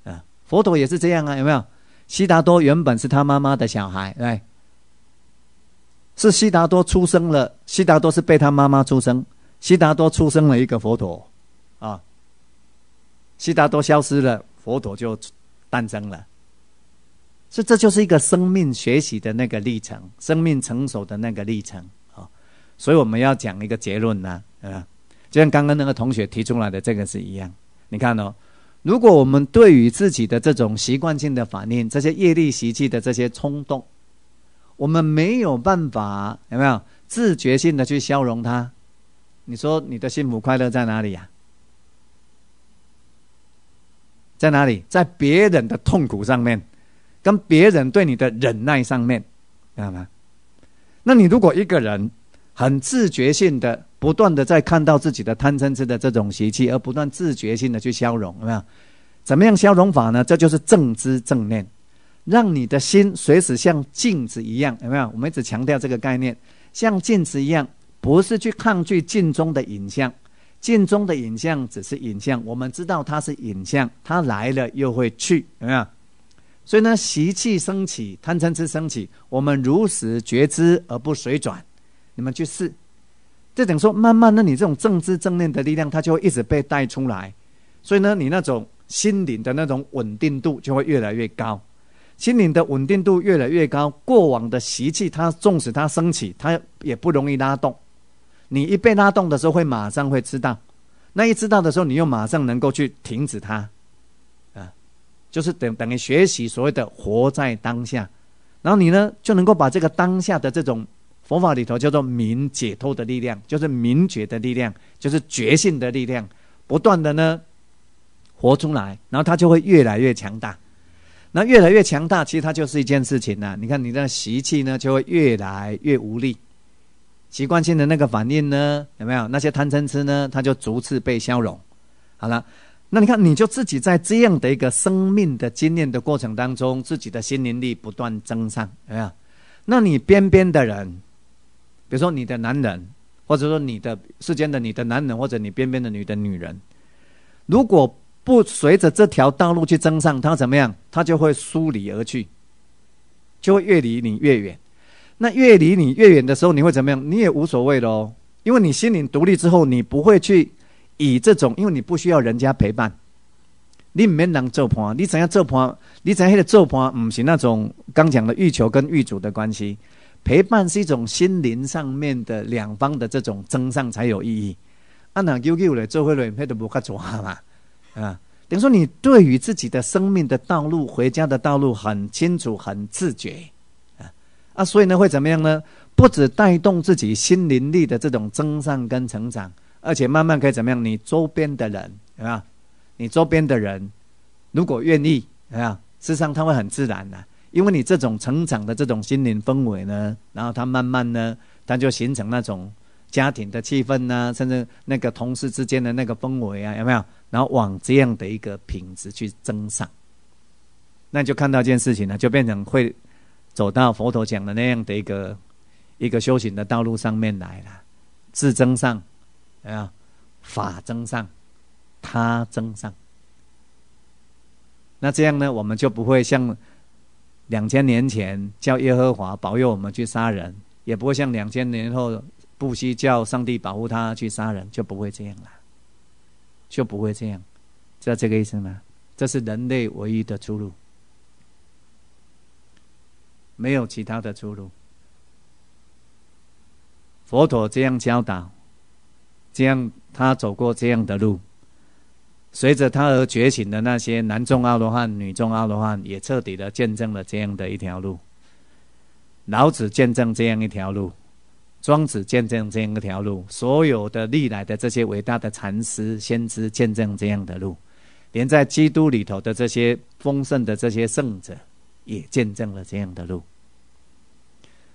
啊，佛陀也是这样啊，有没有？悉达多原本是他妈妈的小孩，对，是悉达多出生了。悉达多是被他妈妈出生，悉达多出生了一个佛陀，啊，悉达多消失了，佛陀就诞生了。所以这就是一个生命学习的那个历程，生命成熟的那个历程啊。所以我们要讲一个结论呢，啊，就像刚刚那个同学提出来的这个是一样，你看哦。如果我们对于自己的这种习惯性的反应，这些业力习气的这些冲动，我们没有办法有没有自觉性的去消融它？你说你的幸福快乐在哪里呀？在哪里？在别人的痛苦上面，跟别人对你的忍耐上面，知道吗？那你如果一个人很自觉性的。不断的在看到自己的贪嗔痴的这种习气，而不断自觉性的去消融，有没有？怎么样消融法呢？这就是正知正念，让你的心随时像镜子一样，有没有？我们一直强调这个概念，像镜子一样，不是去抗拒镜中的影像，镜中的影像只是影像，我们知道它是影像，它来了又会去，有没有？所以呢，习气升起，贪嗔痴升起，我们如实觉知而不随转，你们去试。就等于说，慢慢的，你这种正知正念的力量，它就会一直被带出来。所以呢，你那种心灵的那种稳定度就会越来越高。心灵的稳定度越来越高，过往的习气，它纵使它升起，它也不容易拉动。你一被拉动的时候，会马上会知道。那一知道的时候，你又马上能够去停止它。啊，就是等等于学习所谓的活在当下。然后你呢，就能够把这个当下的这种。佛法里头叫做明解脱的力量，就是明觉的力量，就是觉性的力量，不断的呢活出来，然后它就会越来越强大。那越来越强大，其实它就是一件事情呐。你看你的习气呢，就会越来越无力，习惯性的那个反应呢，有没有？那些贪嗔痴呢，它就逐次被消融。好了，那你看你就自己在这样的一个生命的经验的过程当中，自己的心灵力不断增上，有没有？那你边边的人。比如说你的男人，或者说你的世间的你的男人，或者你边边的你的女人，如果不随着这条道路去增上，他怎么样？他就会疏离而去，就会越离你越远。那越离你越远的时候，你会怎么样？你也无所谓哦，因为你心灵独立之后，你不会去以这种，因为你不需要人家陪伴。你没能做朋友，你怎样做朋友？你怎样的做朋友？不是那种刚讲的欲求跟欲阻的关系。陪伴是一种心灵上面的两方的这种增上才有意义。按两 QQ 来做会了，配都不够抓嘛，啊？等于说你对于自己的生命的道路、回家的道路很清楚、很自觉，啊啊，所以呢会怎么样呢？不止带动自己心灵力的这种增上跟成长，而且慢慢可以怎么样？你周边的人啊，你周边的人如果愿意，啊，事实上，他会很自然的。因为你这种成长的这种心灵氛围呢，然后它慢慢呢，它就形成那种家庭的气氛呐，甚至那个同事之间的那个氛围啊，有没有？然后往这样的一个品质去增上，那就看到一件事情了，就变成会走到佛陀讲的那样的一个一个修行的道路上面来了，自增上，啊，法增上，他增上。那这样呢，我们就不会像。两千年前叫耶和华保佑我们去杀人，也不会像两千年后不惜叫上帝保护他去杀人，就不会这样了，就不会这样。知道这个意思吗？这是人类唯一的出路，没有其他的出路。佛陀这样教导，这样他走过这样的路。随着他而觉醒的那些男众阿罗汉、女众阿罗汉，也彻底的见证了这样的一条路。老子见证这样一条路，庄子见证这样一条路，所有的历来的这些伟大的禅师、先知见证这样的路，连在基督里头的这些丰盛的这些圣者，也见证了这样的路。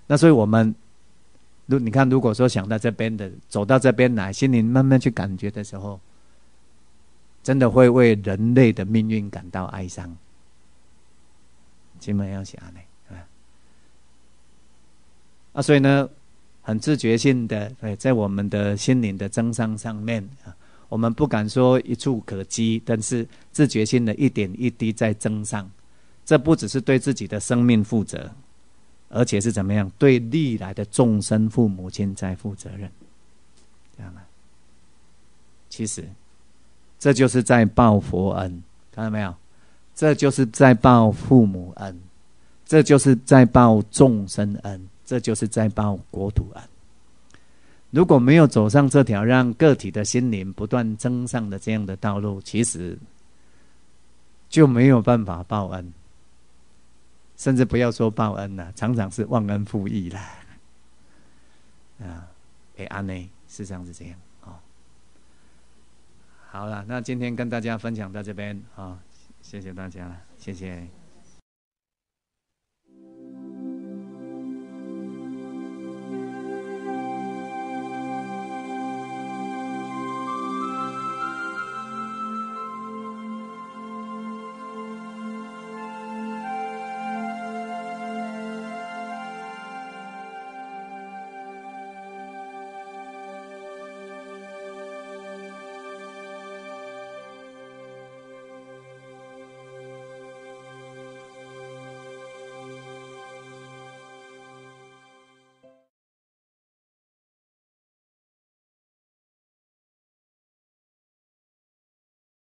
那所以，我们如你看，如果说想到这边的，走到这边来，心里慢慢去感觉的时候。真的会为人类的命运感到哀伤，请们要写呢，啊！所以呢，很自觉性的哎，在我们的心灵的增上上面啊，我们不敢说一触可及，但是自觉性的一点一滴在增上。这不只是对自己的生命负责，而且是怎么样对历来的众生父母亲在负责任，这样啊？其实。这就是在报佛恩，看到没有？这就是在报父母恩，这就是在报众生恩，这就是在报国土恩。如果没有走上这条让个体的心灵不断增上的这样的道路，其实就没有办法报恩，甚至不要说报恩了，常常是忘恩负义了。啊，哎阿内是这样子，这样。好了，那今天跟大家分享到这边啊，谢谢大家，谢谢。